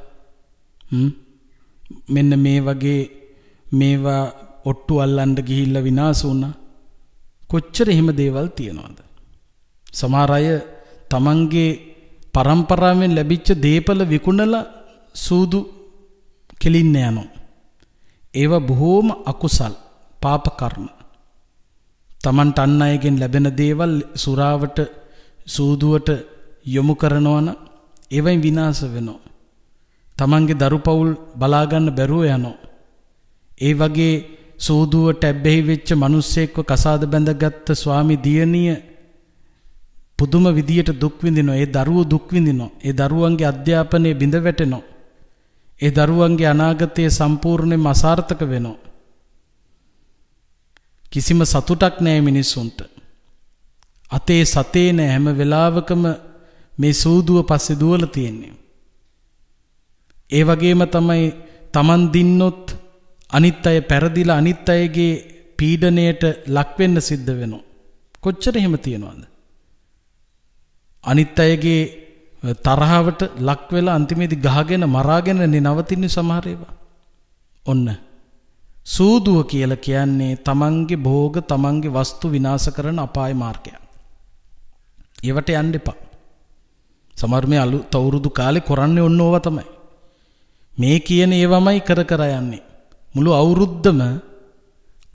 Speaker 1: හ්ම්. මෙන්න මේ වගේ මේවා ඔට්ටු අල්ලන්න ගිහිල්ලා විනාශ වුණා. කොච්චර එහෙම දේවල් තියනවද? සමහර අය තමන්ගේ පරම්පරාවෙන් ලැබිච්ච දේපල විකුණලා සූදු කෙලින්න යනවා. ඒවා බොහෝම අකුසල් පාප කර්ම. Tamanට අන් අයගෙන් ලැබෙන දේවල් සුරාවට සූදුවට යොමු කරනවන ඒවෙන් විනාශ වෙනවා. Tamanගේ දරුපවුල් බලා ගන්න බැරුව යනවා. ඒ වගේ සූදුවට ඇබ්බැහි වෙච්ච මිනිස්සෙක්ව කසාද බැඳගත්ත ස්වාමි දියණිය පුදුම විදියට දුක් විඳිනවා. ඒ දරුවෝ දුක් විඳිනවා. ඒ දරුවන්ගේ අධ්‍යාපනයේ බිඳ වැටෙනවා. ඒ දරුවන්ගේ අනාගතයේ සම්පූර්ණයෙන්ම අසාර්ථක වෙනවා. කිසිම සතුටක් නැහැ මිනිස්සුන්ට. අතේ සතේ නැහැ හැම වෙලාවකම මේ සූදුව පස්සේ දුවලා තියෙන්නේ. ඒ වගේම තමයි Taman දින්නොත් අනිත් අය පෙරදිලා අනිත් අයගේ පීඩණයට ලක් වෙන්න සිද්ධ වෙනවා. කොච්චර එහෙම තියනවද? අනිත් අයගේ තරහවට ලක් වෙලා අන්තිමේදී ගහගෙන මරාගෙන නවතින්නේ සමහර ඒවා. ඔන්න. සූදුව කියලා කියන්නේ තමන්ගේ භෝග තමන්ගේ වස්තු විනාශ කරන අපාය මාර්ගයක්. ඒවට යන්න එපා. සමහර මේ අලු තවුරුදු කාලේ කරන්නේ ඔන්න ඕවා තමයි. මේ කියන ඒවමයි කර කර යන්නේ. මුළු අවුරුද්දම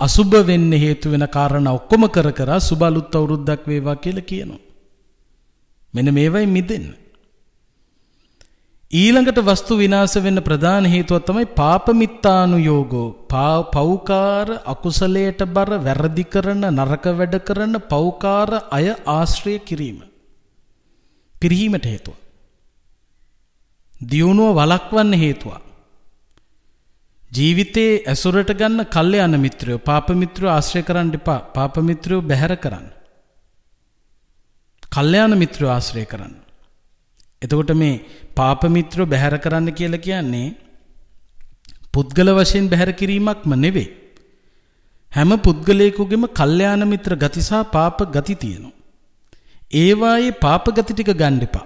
Speaker 1: අසුබ වෙන්න හේතු වෙන කාරණා ඔක්කොම කර කර සුබ අලුත් අවුරුද්දක් වේවා කියලා කියනවා. මෙන්න මේවයි මිදෙන්න. ඊළඟට වස්තු විනාශ වෙන්න ප්‍රධාන හේතුව තමයි පාපමිත්තානුයෝගෝ පෞකාර අකුසලයට බර වැරදි කරන නරක වැඩ කරන පෞකාර අය ආශ්‍රය කිරීම පිරිහීමට හේතුව දියුණුව වලක්වන්න හේතුව ජීවිතේ ඇසුරට ගන්න කල්යන මිත්‍රයෝ පාප මිත්‍රයෝ ආශ්‍රය කරන්න එපා පාප මිත්‍රයෝ බැහැර කරන්න කල්යන මිත්‍රයෝ ආශ්‍රය කරන්න එතකොට මේ පාප මිත්‍රෝ බැහැර කරන්න කියලා කියන්නේ පුද්ගල වශයෙන් බැහැර කිරීමක්ම නෙවෙයි. හැම පුද්ගලයෙකුගේම කල්යාණ මිත්‍ර ගති සහ පාප ගති තියෙනවා. ඒ වායේ පාප ගති ටික ගන්න එපා.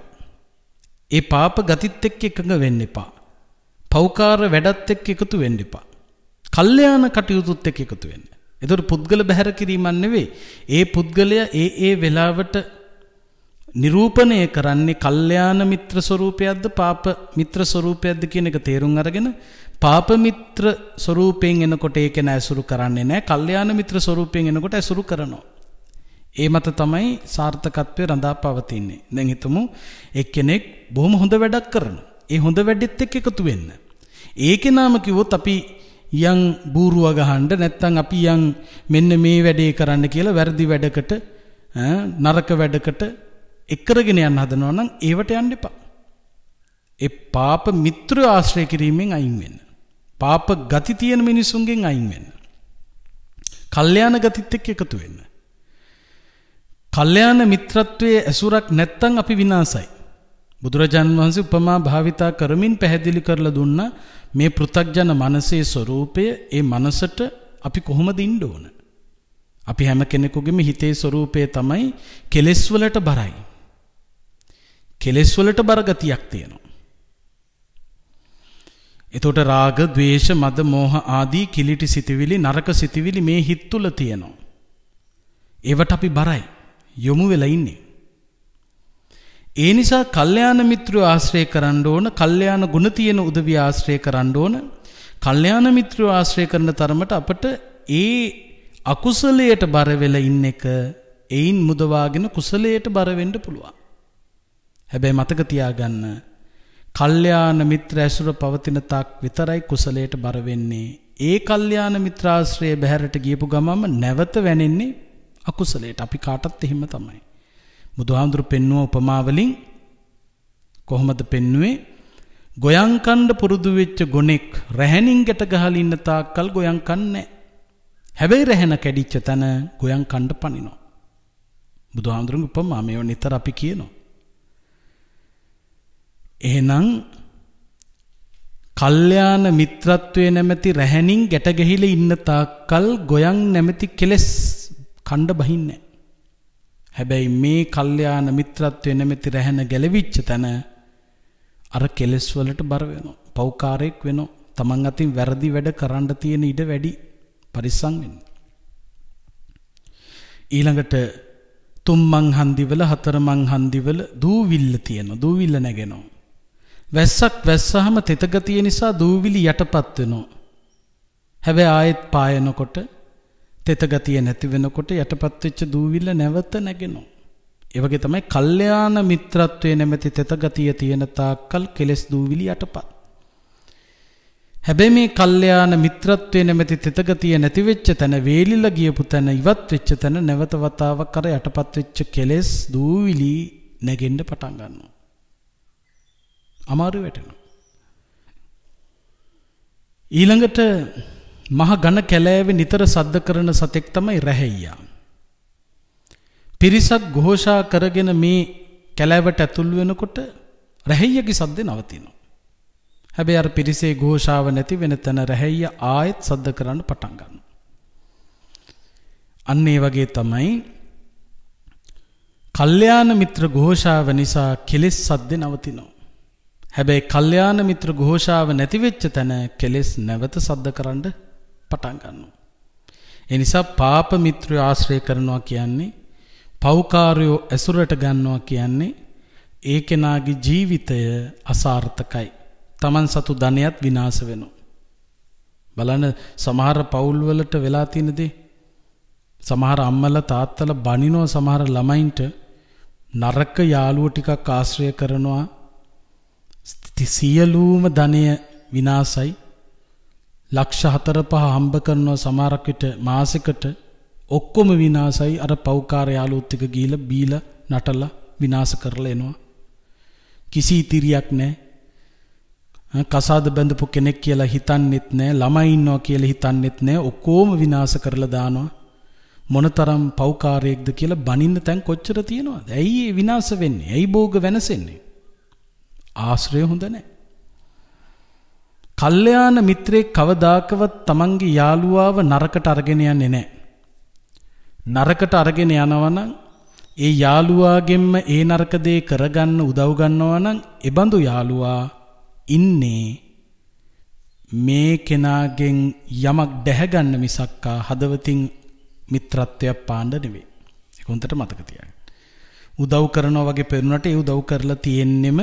Speaker 1: ඒ පාප ගතිත් එක්ක එකඟ වෙන්න එපා. පෞකාර වැඩත් එක්ක එකතු වෙන්න එපා. කල්යාණ කටයුතුත් එක්ක එකතු වෙන්න. ඒතර පුද්ගල බැහැර කිරීමක් නෙවෙයි. ඒ පුද්ගලයා ඒ ඒ වෙලාවට නිරූපණය කරන්නේ කල්යාණ මිත්‍ර ස්වરૂපයක්ද පාප මිත්‍ර ස්වરૂපයක්ද කියන එක තේරුම් අරගෙන පාප මිත්‍ර ස්වરૂපයෙන් එනකොට ඒක නෑසුරු කරන්නේ නෑ කල්යාණ මිත්‍ර ස්වરૂපයෙන් එනකොට ඇසුරු කරනවා. ඒ මත තමයි සාර්ථකත්වය රඳා පවතින්නේ. දැන් හිතමු එක්කෙනෙක් බොහොම හොඳ වැඩක් කරනවා. ඒ හොඳ වැඩෙත් එක්ක එකතු වෙන්න. ඒකේ නම කිව්වොත් අපි යම් බූරුව ගහන්න නැත්නම් අපි යම් මෙන්න මේ වැඩේ කරන්න කියලා වැරදි වැඩකට නරක වැඩකට එක්කරගෙන යන්න හදනවා නම් ඒවට යන්න එපා. ඒ පාප මිත්‍ර ආශ්‍රය කිරීමෙන් අයින් වෙන්න. පාප ගති තියෙන මිනිසුන්ගෙන් අයින් වෙන්න. කල්යාණ ගතිත් එක්ක එකතු වෙන්න. කල්යාණ මිත්‍රත්වයේ ඇසුරක් නැත්තම් අපි විනාසයි. බුදුරජාන් වහන්සේ උපමා භාවිතා කරමින් පැහැදිලි කරලා දුන්න මේ පෘථග්ජන මනසේ ස්වરૂපය ඒ මනසට අපි කොහොමද ඉන්න ඕන? අපි හැම කෙනෙකුගේම හිතේ ස්වરૂපය තමයි කෙලෙස් වලට බරයි. කෙලෙස් වලට බරගතියක් තියෙනවා. එතකොට රාග, ద్వේෂ, මද, මෝහ ආදී කිලිටි සිතිවිලි, නරක සිතිවිලි මේ හිත තුල තියෙනවා. ඒවට අපි බරයි. යොමු වෙලා ඉන්නේ. ඒ නිසා කල්යාණ මිත්‍රයෝ ආශ්‍රය කරන්න ඕන, කල්යාණ ගුණ තියෙන උදවිය ආශ්‍රය කරන්න ඕන. කල්යාණ මිත්‍රයෝ ආශ්‍රය කරන තරමට අපට ඒ අකුසලයට බර වෙලා ඉන්න එක එයින් මුදවාගෙන කුසලයට බර වෙන්න පුළුවන්. හැබැයි මතක තියාගන්න කල්යාණ මිත්‍ර ඇසුර පවතින තාක් විතරයි කුසලයට බර වෙන්නේ. ඒ කල්යාණ මිත්‍රාශ්‍රයේ බහැරට ගියපු ගමම නැවත වැනෙන්නේ අකුසලයට. අපි කාටත් එහෙම තමයි. බුදුහාමුදුරු පෙන්වුව උපමාවලින් කොහොමද පෙන්වුවේ? ගොයන් කණ්ඩ පුරුදු වෙච්ච ගොනෙක් රැහෙනින් ගැට ගහලා ඉන්න තාක්කල් ගොයන් කන්නේ හැබැයි රැහෙන කැඩිච්ච තැන ගොයන් කණ්ඩ පනිනවා. බුදුහාමුදුරුවෝ උපමා මේව නිතර අපි කියනවා. එහෙනම් කල්යාණ මිත්‍රත්වයේ නැමැති රැහැණින් ගැට ගැහිලා ඉන්න තාක්කල් ගොයන් නැමැති කෙලෙස් කණ්ඩ බහින්නේ හැබැයි මේ කල්යාණ මිත්‍රත්වයේ නැමැති රැහැණ ගැලවිච්ච තැන අර කෙලෙස් වලට බර වෙනවා. පෞකාරයක් වෙනවා. Taman අතින් වැරදි වැඩ කරන්න තියෙන ඉඩ වැඩි. පරිස්සම් වෙන්න. ඊළඟට තුම්මං හන්දිවල හතරමං හන්දිවල දූවිල්ල තියෙනවා. දූවිල්ල නැගෙනවා. වැස්සක් වැස්සහම තෙතගතිය නිසා දූවිලි යටපත් වෙනවා. හැබැයි ආයෙත් පායනකොට තෙතගතිය නැති වෙනකොට යටපත් වෙච්ච දූවිල්ල නැවත නැගෙනවා. ඒ වගේ තමයි කල්යාණ මිත්‍රත්වයේ නැමැති තෙතගතිය තියෙන තාක්කල් කෙලෙස් දූවිලි යටපත්. හැබැයි මේ කල්යාණ මිත්‍රත්වයේ නැමැති තෙතගතිය නැති වෙච්ච තැන වේලිලා ගියපු තැන ඉවත් වෙච්ච තැන නැවත වතාවක් අර යටපත් වෙච්ච කෙලෙස් දූවිලි නැගෙන්න පටන් ගන්නවා. අමාරු වැටෙනවා. ඊළඟට මහ ඝන කැලෑවේ නිතර සද්ද කරන සතෙක් තමයි රැහැයියා. පිරිසක් ഘോഷා කරගෙන මේ කැලෑවට ඇතුල් වෙනකොට රැහැයියාගේ සද්දේ නවතිනවා. හැබැයි අර පිරිසේ ഘോഷාව නැති වෙන තැන රැහැයියා ආයෙත් සද්ද කරන්න පටන් ගන්නවා. අන්න ඒ වගේ තමයි කල්යාණ මිත්‍ර ഘോഷාව නිසා කෙලෙස් සද්දේ නවතිනවා. හැබැයි කල්යාණ මිත්‍ර ഘോഷාව නැති වෙච්ච තැන කෙලෙස් නැවත සද්ද කරන්න පටන් ගන්නවා. ඒ නිසා පාප මිත්‍රය ආශ්‍රය කරනවා කියන්නේ පෞකාරයෝ ඇසුරට ගන්නවා කියන්නේ ඒ කෙනාගේ ජීවිතය අසාර්ථකයි. Taman සතු ධනයත් විනාශ වෙනවා. බලන්න සමහර පවුල් වලට වෙලා තියෙන දේ සමහර අම්මලා තාත්තලා බනිනෝ සමහර ළමයින්ට නරක යාළුවෝ ටිකක් ආශ්‍රය කරනවා සියලූම ධනය විනාසයි ලක්ෂ හතර පහ හම්බ කරනවා සමහරක් විට මාසෙකට ඔක්කොම විනාසයි අර පෞකාර යාළුවොත් එක ගිහිලා බීලා නටලා විනාශ කරලා එනවා කිසි ඉතිරියක් නැහැ කසාද බඳපු කෙනෙක් කියලා හිතන්නෙත් නැහැ ළමයි ඉන්නවා කියලා හිතන්නෙත් නැහැ ඔක්කොම විනාශ කරලා දානවා මොනතරම් පෞකාරයක්ද කියලා බනින්න තැන් කොච්චර තියෙනවද ඇයි විනාශ වෙන්නේ ඇයි භෝග වෙනසෙන්නේ ආශ්‍රය හොඳ නැහැ. කල්යාණ මිත්‍රේ කවදාකවත් තමන්ගේ යාළුවාව නරකට අරගෙන යන්නේ නැහැ. නරකට අරගෙන යනවා නම් ඒ යාළුවාගෙන්ම ඒ නරක දේ කරගන්න උදව් ගන්නවා නම් එබඳු යාළුවා ඉන්නේ මේ කෙනාගෙන් යමක් දැහැගන්න මිසක්කා හදවතින් මිත්‍රත්වයක් පාණ්ඩ නෙවෙයි. ඒක හොඳට මතක තියාගන්න. උදව් කරනවා වගේ පෙරුණට ඒ උදව් කරලා තියෙන්නෙම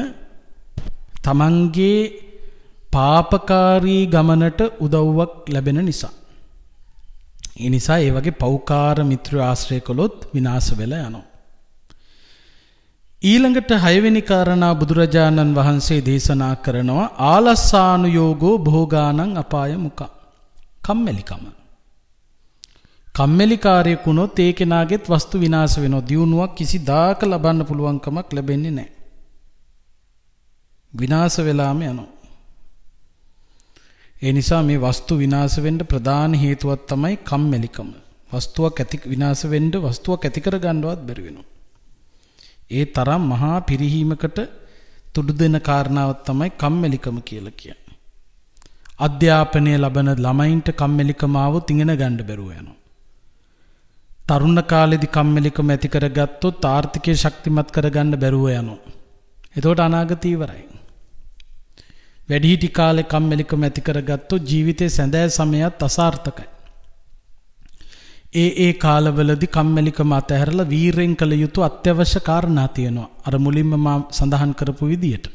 Speaker 1: තමන්ගේ පාපකාරී ගමනට උදව්වක් ලැබෙන නිසා. ඒ නිසා ඒ වගේ පෞකාර මිත්‍ර ආශ්‍රය කළොත් විනාශ වෙලා යනවා. ඊළඟට හයවෙනි කාරණා බුදුරජාණන් වහන්සේ දේශනා කරනවා ආලස්සානුයෝගෝ භෝගානං අපාය මුකා. කම්මැලිකම. කම්මැලිකාරයෙකු නොත් ඒ කෙනාගෙත් වස්තු විනාශ වෙනවා. දියුණුවක් කිසිදාක ලබන්න පුළුවන්කමක් ලැබෙන්නේ නැහැ. විනාශ වෙලාම යනවා. ඒ නිසා මේ වස්තු විනාශ වෙන්න ප්‍රධාන හේතුවක් තමයි කම්මැලිකම. වස්තුවක් ඇති විනාශ වෙන්න වස්තුවක් ඇති කර ගන්නවත් බැරි වෙනවා. ඒ තරම් මහා පිරිහීමකට තුඩු දෙන කාරණාවක් තමයි කම්මැලිකම කියලා කියන්නේ. අධ්‍යාපනය ලබන ළමයින්ට කම්මැලිකම આવොත් ඉගෙන ගන්න බැරුව යනවා. තරුණ කාලෙදි කම්මැලිකම ඇති කරගත්තොත් ආර්ථිකය ශක්තිමත් කරගන්න බැරුව යනවා. එතකොට අනාගතය ඉවරයි. වැඩිහිටි කාලේ කම්මැලිකම ඇති කරගත්තු ජීවිතේ සැඳෑ සමයත් අසාර්ථකයි. ඒ ඒ කාලවලදී කම්මැලිකම අතහැරලා වීරෙන් කළ යුතු අත්‍යවශ්‍ය කාරණා තියෙනවා. අර මුලින්ම මම සඳහන් කරපු විදියට.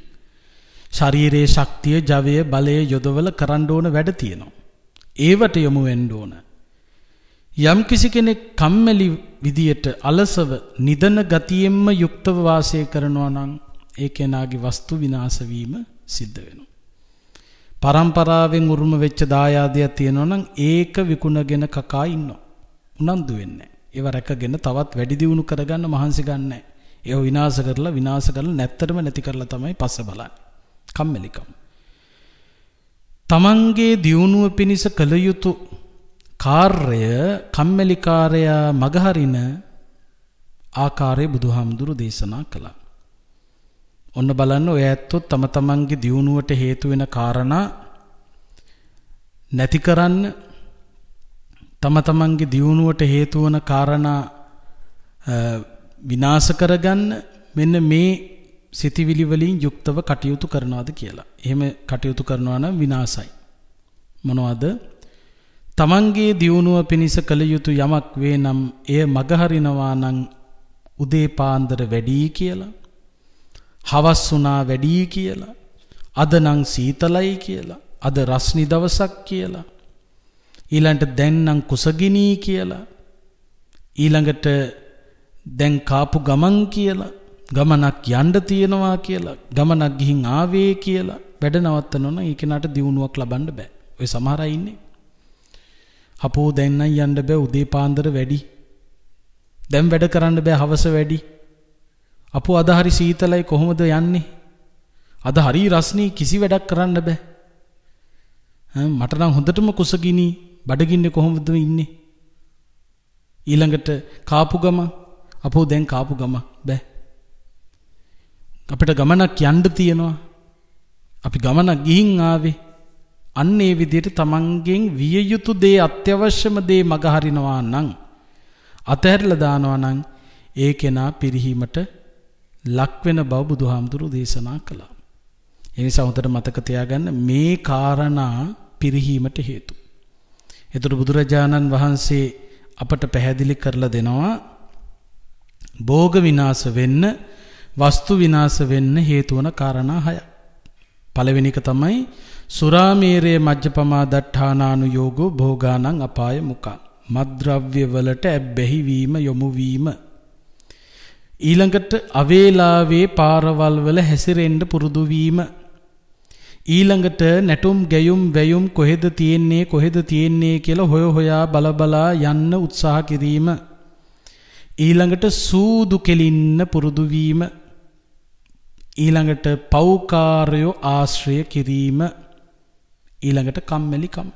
Speaker 1: ශරීරයේ ශක්තිය, ජවය, බලය යොදවල කරන්න ඕන වැඩ තියෙනවා. ඒවට යොමු වෙන්න ඕන. යම් කිසි කෙනෙක් කම්මැලි විදියට අලසව නිදන ගතියෙන්ම යුක්තව වාසය කරනවා නම් ඒ කෙනාගේ වස්තු විනාශ වීම සිද්ධ වෙනවා. පරම්පරාවෙන් උරුම වෙච්ච දායාදයක් තියෙනවනම් ඒක විකුණගෙන කකා ඉන්නවා. උනන්දු වෙන්නේ ඒව රැකගෙන තවත් වැඩි දියුණු කරගන්න මහන්සි ගන්නෑ. ඒව විනාශ කරලා විනාශ කරලා නැත්තරම නැති කරලා තමයි පස්ස බලන්නේ. කම්මැලිකම්. තමන්ගේ දියුණුව පිණිස කළ යුතු කාර්ය කම්මැලිකාරයා මගහරින ආකාරයේ බුදුහාමුදුරු දේශනා කළා. ඔන්න බලන්න ඔය ඇත්තොත් තම තමන්ගේ දියුණුවට හේතු වෙන කාරණා නැති කරන්න තම තමන්ගේ දියුණුවට හේතු වන කාරණා විනාශ කරගන්න මෙන්න මේ සිතිවිලි වලින් යුක්තව කටයුතු කරනවාද කියලා. එහෙම කටයුතු කරනවා නම් විනාසයි. මොනවද? තමන්ගේ දියුණුව පිණිස කළ යුතු යමක් වේ නම් එය මගහරිනවා නම් උදේ පාන්දර වැඩි කියලා හවස් වුණා වැඩි කියලා. අද නම් සීතලයි කියලා. අද රස්නි දවසක් කියලා. ඊළඟට දැන් නම් කුසගිනී කියලා. ඊළඟට දැන් කාපු ගමන් කියලා. ගමනක් යන්න තියෙනවා කියලා. ගමනක් ගිහින් ආවේ කියලා. වැඩ නවත්තනොන ඒ කෙනාට දියුණුවක් ලබන්න බෑ. ඔය සමහර අය ඉන්නේ. හපෝ දැන් නම් යන්න බෑ උදේ පාන්දර වැඩි. දැන් වැඩ කරන්න බෑ හවස වැඩි. අපෝ අද හරි සීතලයි කොහොමද යන්නේ? අද හරි රස්නී කිසි වැඩක් කරන්න බෑ. මට නම් හොඳටම කුසගිනි බඩගින්නේ කොහොමද ඉන්නේ? ඊළඟට කාපු ගම අපෝ දැන් කාපු ගම බෑ. අපිට ගමනක් යන්න තියෙනවා. අපි ගමනක් ගිහින් ආවේ. අන්න ඒ විදිහට තමන්ගෙන් විය යුතු දේ අත්‍යවශ්‍යම දේ මගහරිනවා නම් අතහැරලා දානවා නම් ඒ කෙනා පිරිහීමට ලක්වෙන බව බුදුහාමුදුරු දේශනා කළා. ඒ නිසා හොඳට මතක තියාගන්න මේ காரணා පිරිහීමට හේතු. ඒතර බුදුරජාණන් වහන්සේ අපට පැහැදිලි කරලා දෙනවා භෝග විනාශ වෙන්න වස්තු විනාශ වෙන්න හේතු වන காரணා හයක්. පළවෙනි එක තමයි සුරාමේරේ මජ්ජපමා දට්ඨානානු යෝගෝ භෝගානං අපාය මුඛා. මද්ද්‍රව්‍ය වලට ඇබ්බැහි වීම යොමු වීම ඊළඟට අවේලාවේ පාරවල් වල හැසිරෙන්න පුරුදු වීම ඊළඟට නැටුම් ගැයුම් වැයුම් කොහෙද තියෙන්නේ කොහෙද තියෙන්නේ කියලා හොය හොයා බලබලා යන්න උත්සාහ කිරීම ඊළඟට සූදු කෙලින්න පුරුදු වීම ඊළඟට පෞකාරයෝ ආශ්‍රය කිරීම ඊළඟට කම්මැලිකම්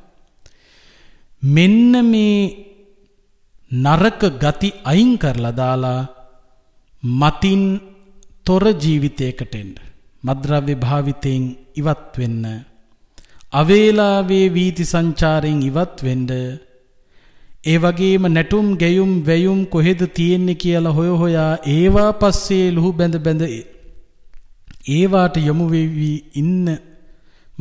Speaker 1: මෙන්න මේ නරක ගති අයින් කරලා දාලා මතින් තොර ජීවිතයකට එන්න. මද්‍රව්‍ය භාවිතයෙන් ඉවත් වෙන්න. අවේලාවේ වීති සංචාරයෙන් ඉවත් වෙන්න. ඒ වගේම නැටුම් ගැයුම් වැයුම් කොහෙද තියෙන්නේ කියලා හොය හොයා ඒවා පස්සේ ලුහු බැඳ බැඳ ඒවාට යොමු වෙවි ඉන්න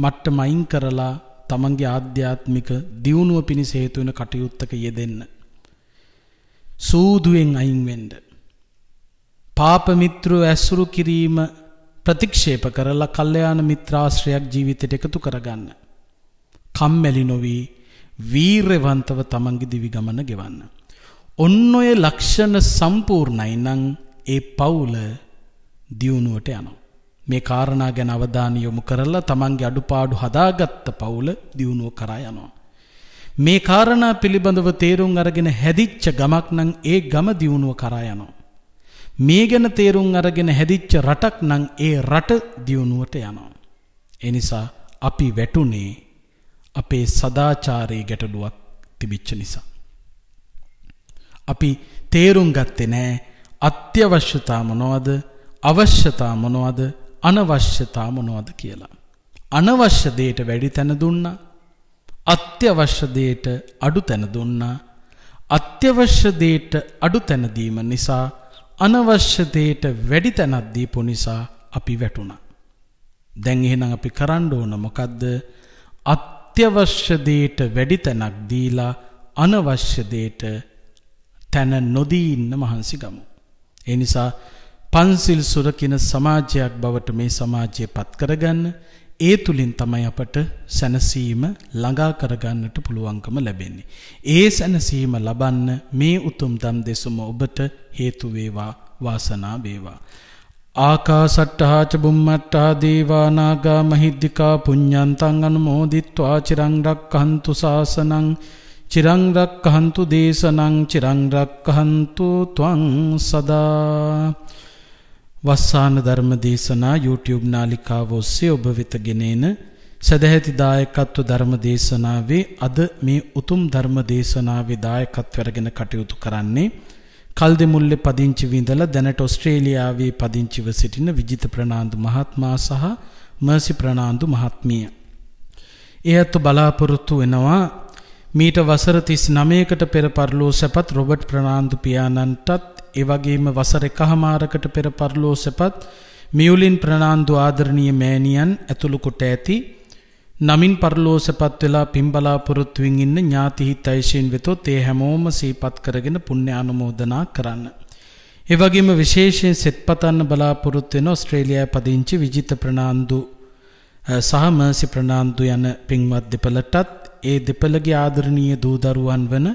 Speaker 1: මට්ටම අයින් කරලා තමන්ගේ ආධ්‍යාත්මික දියුණුව පිණිස හේතු වෙන කටයුත්තක යෙදෙන්න. සූදුවෙන් අයින් වෙන්න. පාප මිත්‍රව ඇසුරු කිරීම ප්‍රතික්ෂේප කරලා කල්යාණ මිත්‍රාශ්‍රයක් ජීවිතයට එකතු කරගන්න. කම්මැලි නොවි වීරවන්තව තමන්ගේ දිවි ගමන ගෙවන්න. ඔන්න ඔය ලක්ෂණ සම්පූර්ණයි නම් ඒ පවුල දියුණුවට යනවා. මේ කාරණා ගැන අවධානය යොමු කරලා තමන්ගේ අඩුපාඩු හදාගත්ත පවුල දියුණුව කරා යනවා. මේ කාරණා පිළිබඳව තේරුම් අරගෙන හැදිච්ච ගමක් නම් ඒ ගම දියුණුව කරා යනවා. මේ ගැන තේරුම් අරගෙන හැදිච්ච රටක් නම් ඒ රට දියුණුවට යනවා. එනිසා අපි වැටුනේ අපේ සදාචාරයේ ගැටලුවක් තිබිච්ච නිසා. අපි තේරුම් ගත්තේ නෑ අත්‍යවශ්‍යතා මොනවද අවශ්‍යතා මොනවද අනවශ්‍යතා මොනවද කියලා. අනවශ්‍ය දෙයට වැඩි තැන දුන්නා. අත්‍යවශ්‍ය දෙයට අඩු තැන දුන්නා. අත්‍යවශ්‍ය දෙයට අඩු තැන දීම නිසා අනවශ්‍ය දේට වැඩි තැනක් දීපු නිසා අපි වැටුණා. දැන් එහෙනම් අපි කරන්න ඕන මොකද්ද? අත්‍යවශ්‍ය දේට වැඩි තැනක් දීලා අනවශ්‍ය දේට තැන නොදී ඉන්න මහන්සි ගමු. ඒ නිසා පන්සිල් සුරකින සමාජයක් බවට මේ සමාජය පත් කරගන්න ඒ තුලින් තමයි අපට සැනසීම ළඟා කරගන්නට පුළුවන්කම ලැබෙන්නේ. ඒ සැනසීම ලබන්න මේ උතුම් ධම් දෙසුම ඔබට හේතු වේවා වාසනා වේවා. ආකාසට්ටහා ච බුම්මට්ටහා දේවා නාග මහිද්దికා පුඤ්ඤන්තං අනුමෝදිත්වා චිරං රක්ඛන්තු සාසනං චිරං රක්ඛන්තු දේශනං චිරං රක්ඛන්තු ත්වං සදා වස්සාන ධර්ම දේශනා YouTube නාලිකාව ඔස්සේ ඔබ වෙත ගෙනෙන සදැහැති දායකත්ව ධර්ම දේශනාවේ අද මේ උතුම් ධර්ම දේශනාවේ දායකත්ව අරගෙන කටයුතු කරන්නේ කල්දෙමුල්ලේ පදිංචිව ඉඳලා දැනට ඕස්ට්‍රේලියාවේ පදිංචිව සිටින විජිත ප්‍රනාන්දු මහත්මයා සහ මර්සි ප්‍රනාන්දු මහත්මිය. එයත් බලාපොරොත්තු වෙනවා මීට වසර 39කට පෙර පරලෝ සැපත් රොබර්ට් ප්‍රනාන්දු පියාණන්ටත් ඒ වගේම වසර එකහමාරකට පෙර පරලෝ සැපත් මියුලින් ප්‍රනාන්දු ආදරණීය මෑණියන් ඇතුළු කොට ඇති නමින් පරලෝ සැපත් වෙලා පින්බලාපොරොත්තුවෙන් ඉන්න ඥාති හිතයිෂයන් වෙතොත් ඒ හැමෝම සීපත් කරගෙන පුණ්‍ය අනුමෝදනා කරන්න. ඒ වගේම විශේෂයෙන් සෙත්පතන්න බලාපොරොත්තු වෙන ඕස්ට්‍රේලියාවේ පදිංචි විජිත ප්‍රනාන්දු සහ මර්සි ප්‍රනාන්දු යන පින්වත් දෙපළටත් ඒ දෙපළගේ ආදරණීය දූ දරුවන් වන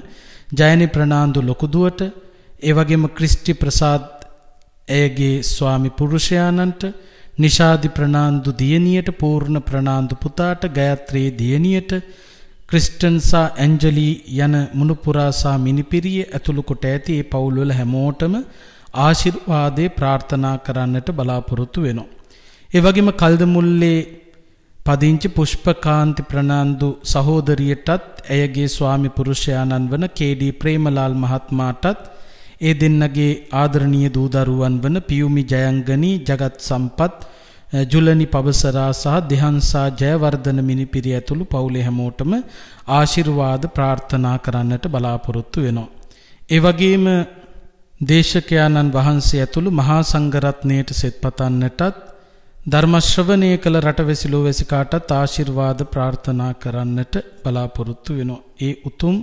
Speaker 1: ජයනි ප්‍රනාන්දු ලොකුදුවට ඒ වගේම ක්‍රිස්ටි ප්‍රසාද් ඇයගේ ස්වාමි පුරුෂයාණන්ට නිෂාදි ප්‍රනාන්දු දියණියට පූර්ණ ප්‍රනාන්දු පුතාට ගයත්‍රී දියණියට ක්‍රිස්ටන්සා ඇන්ජලි යන මුණුපුරාසා මිනිපිරිය ඇතුළු කොට ඇති ඒ පවුල්වල හැමෝටම ආශිර්වාදේ ප්‍රාර්ථනා කරන්නට බලාපොරොත්තු වෙනවා. ඒ වගේම කල්දමුල්ලේ පදිංචි පුෂ්පකාන්ති ප්‍රනාන්දු සහෝදරියටත් ඇයගේ ස්වාමි පුරුෂයාණන් වන කේඩී ප්‍රේමලාල් මහත්මාටත් ඒ දෙන්නගේ ආදරණීය දූදරුවන් වන පියුමි ජයංගනී ජගත් සම්පත් ජුලනි පබසරා සහ දෙහන්සා ජයවර්ධන මිනිපිරිය ඇතුළු පවුලේ හැමෝටම ආශිර්වාද ප්‍රාර්ථනා කරන්නට බලාපොරොත්තු වෙනවා. ඒ වගේම දේශකයාණන් වහන්සේ ඇතුළු මහා සංඝරත්නයට සෙත්පතන්නටත් ධර්ම ශ්‍රවණය කළ රටවැසිලෝ වැසිකාටත් ආශිර්වාද ප්‍රාර්ථනා කරන්නට බලාපොරොත්තු වෙනවා. ඒ උතුම්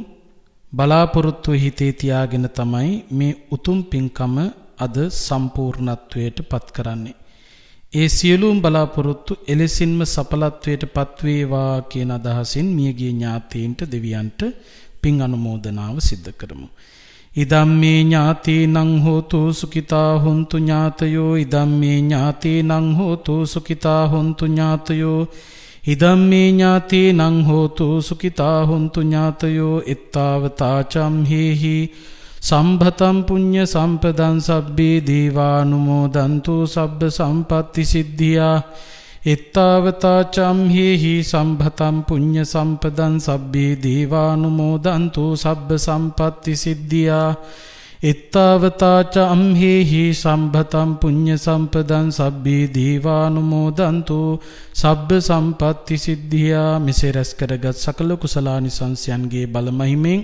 Speaker 1: බලාපොරොත්තු හිතේ තියාගෙන තමයි මේ උතුම් පින්කම අද සම්පූර්ණත්වයට පත් කරන්නේ. ඒ සියලුම් බලාපොරොත්තු එලෙසින්ම සඵලත්වයට පත්වේවා කියන අදහසින් මියගිය ඥාතීන්ට දෙවියන්ට පින් අනුමෝදනාව සිද්ධ කරමු. ඉදම්මේ ඥාතීනං හෝතු සුඛිතා හොන්තු ඥාතයෝ ඉදම්මේ ඥාතීනං හෝතු සුඛිතා හොන්තු ඥාතයෝ හිදම්මේ ඥාතේ නං හෝතු සුඛිතා හොන්තු ඥාතයෝ එත්තාවතාචම් හේහි සම්භතම් පුඤ්ඤ සම්පදං සබ්බේ දීවානුමෝදන්තු සබ්බ සම්පatti සිද්ධියා එත්තාවතාචම් හේහි සම්භතම් පුඤ්ඤ සම්පදං සබ්බේ දීවානුමෝදන්තු සබ්බ සම්පatti සිද්ධියා එත්තාවතාච අම්හෙහි සම්භතම් පුඤ්ඤ සම්පදං සබ්බී දීවානුමෝදන්තු සබ්බ සම්පත්ති සිද්ධියා මෙසේ රැස් කරගත් සකල කුසලානිසංසයන්ගේ බලමහිමෙන්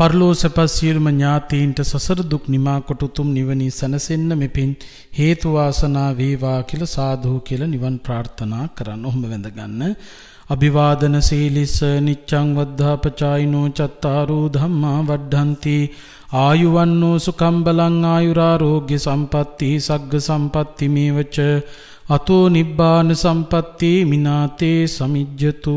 Speaker 1: පරලෝසපස් සියලුම ඥාතීන්ට සසර දුක් නිමා කොට උතුම් නිවනින් සැනසෙන්න මෙපින් හේතු වාසනා වේවා කියලා සාදු කියලා නිවන් ප්‍රාර්ථනා කරන්න. ඔහොම වැඳ ගන්න. අභිවාදන සීලිස නිච්ඡං වද්ධාපචායිනෝ චත්තාරෝ ධම්මා වඩ්ඩಂತಿ ආයුවන්නෝ සුකම්බලං ආයුරාරෝග්‍ය සම්පත්ති සග්ග සම්පත්ති මේවච අතෝ නිබ්බාන සම්පත්ති මිනාතේ සමිජ්ජතු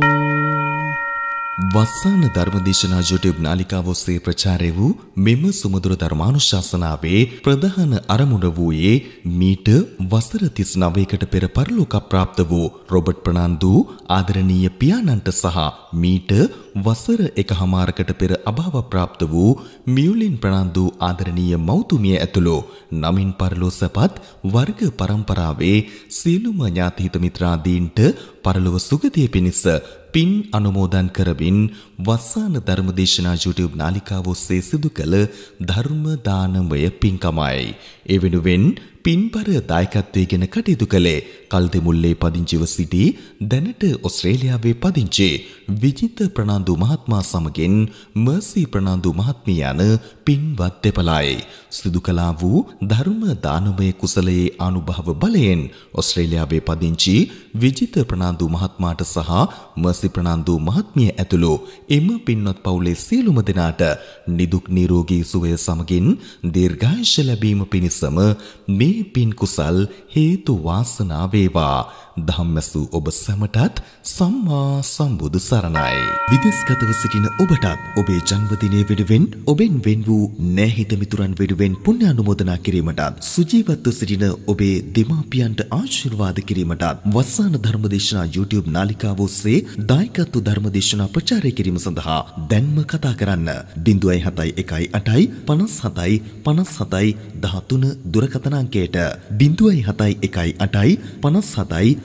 Speaker 2: වස්සාන ධර්මදේශනා YouTube නාලිකාව ඔස්සේ ප්‍රචාරය වූ මෙම සුමధుර ධර්මානුශාසනාවේ ප්‍රධාන අරමුණ වූයේ මීට වසර 39කට පෙර පරලෝක ප්‍රාප්ත වූ රොබර්ට් ප්‍රනාන්දු ආදරණීය පියාණන්ට සහ මීට වසර 1මාරකට පෙර අභාව ප්‍රාප්ත වූ මියුලින් ප්‍රනාන්දු ආදරණීය මව්තුමිය ඇතුළු නමින් පරලෝසපත් වර්ග පරම්පරාවේ සියලුම ඥාතිහිත මිත්‍රාදීන්ට පරලොව සුගතිය පිණිස පින් අනුමෝදන් කරමින් වස්සාන ධර්මදේශනා YouTube නාලිකාව ඔස්සේ සිදු කළ ධර්ම දානමය පින්කමයි. ඒ වෙනුවෙන් පින්බර දායකත්වයේගෙන කටයුතු කළේ කල්දෙමුල්ලේ පදිංචිව සිටි දැනට ඔස්ට්‍රේලියාවේ පදිංචි විජිත ප්‍රනාන්දු මහත්මයා සමගින් මර්සි ප්‍රනාන්දු මහත්මිය යන පින්වත් දෙපළයි. සිදු කළා වූ ධර්ම දානමය කුසලයේ අනුභව බලයෙන් ඔස්ට්‍රේලියාවේ පදිංචි විජිත ප්‍රනාන්දු මහත්මයාට සහ මර්සි ප්‍රනාන්දු මහත්මිය ඇතුළු එම පින්වත් පවුලේ සියලුම දෙනාට නිදුක් නිරෝගී සුවය සමගින් දීර්ඝායුෂ ලැබීම පිණිසම මේ පින් කුසල් හේතු වාසනා වේවා ධම්මසූ ඔබ සැමටත් සම්මා සම්බුදු සරණයි. විදෙස්ගතව සිටින ඔබටත් ඔබේ ජන්මදිනය වෙනුවෙන් ඔබෙන් වෙන් වූ නෑහිත මිතුරන් වෙනුවෙන් පුණ්‍ය අනුමෝදනා කිරීමටත් සුජීවත්ව සිටින ඔබේ දෙමාපියන්ට ආශිර්වාද කිරීමටත් වස්සාන ධර්මදේශනා YouTube නාලිකාව ඔස්සේ දායකත්ව ධර්මදේශනා ප්‍රචාරය කිරීම සඳහා දැන්ම කතා කරන්න 0.71 57 57 13 දුරකථන අංකයට 0.71 57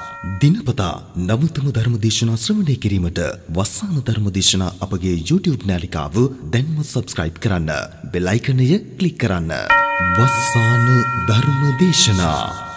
Speaker 2: දිනපතා නවතම ධර්මදේශනා ශ්‍රවණය කිරීමට වස්සාන ධර්මදේශනා අපගේ YouTube නාලිකාව දැන්ම subscribe කරන්න. බෙල් අයිකනය ක්ලික් කරන්න. වස්සාන ධර්මදේශනා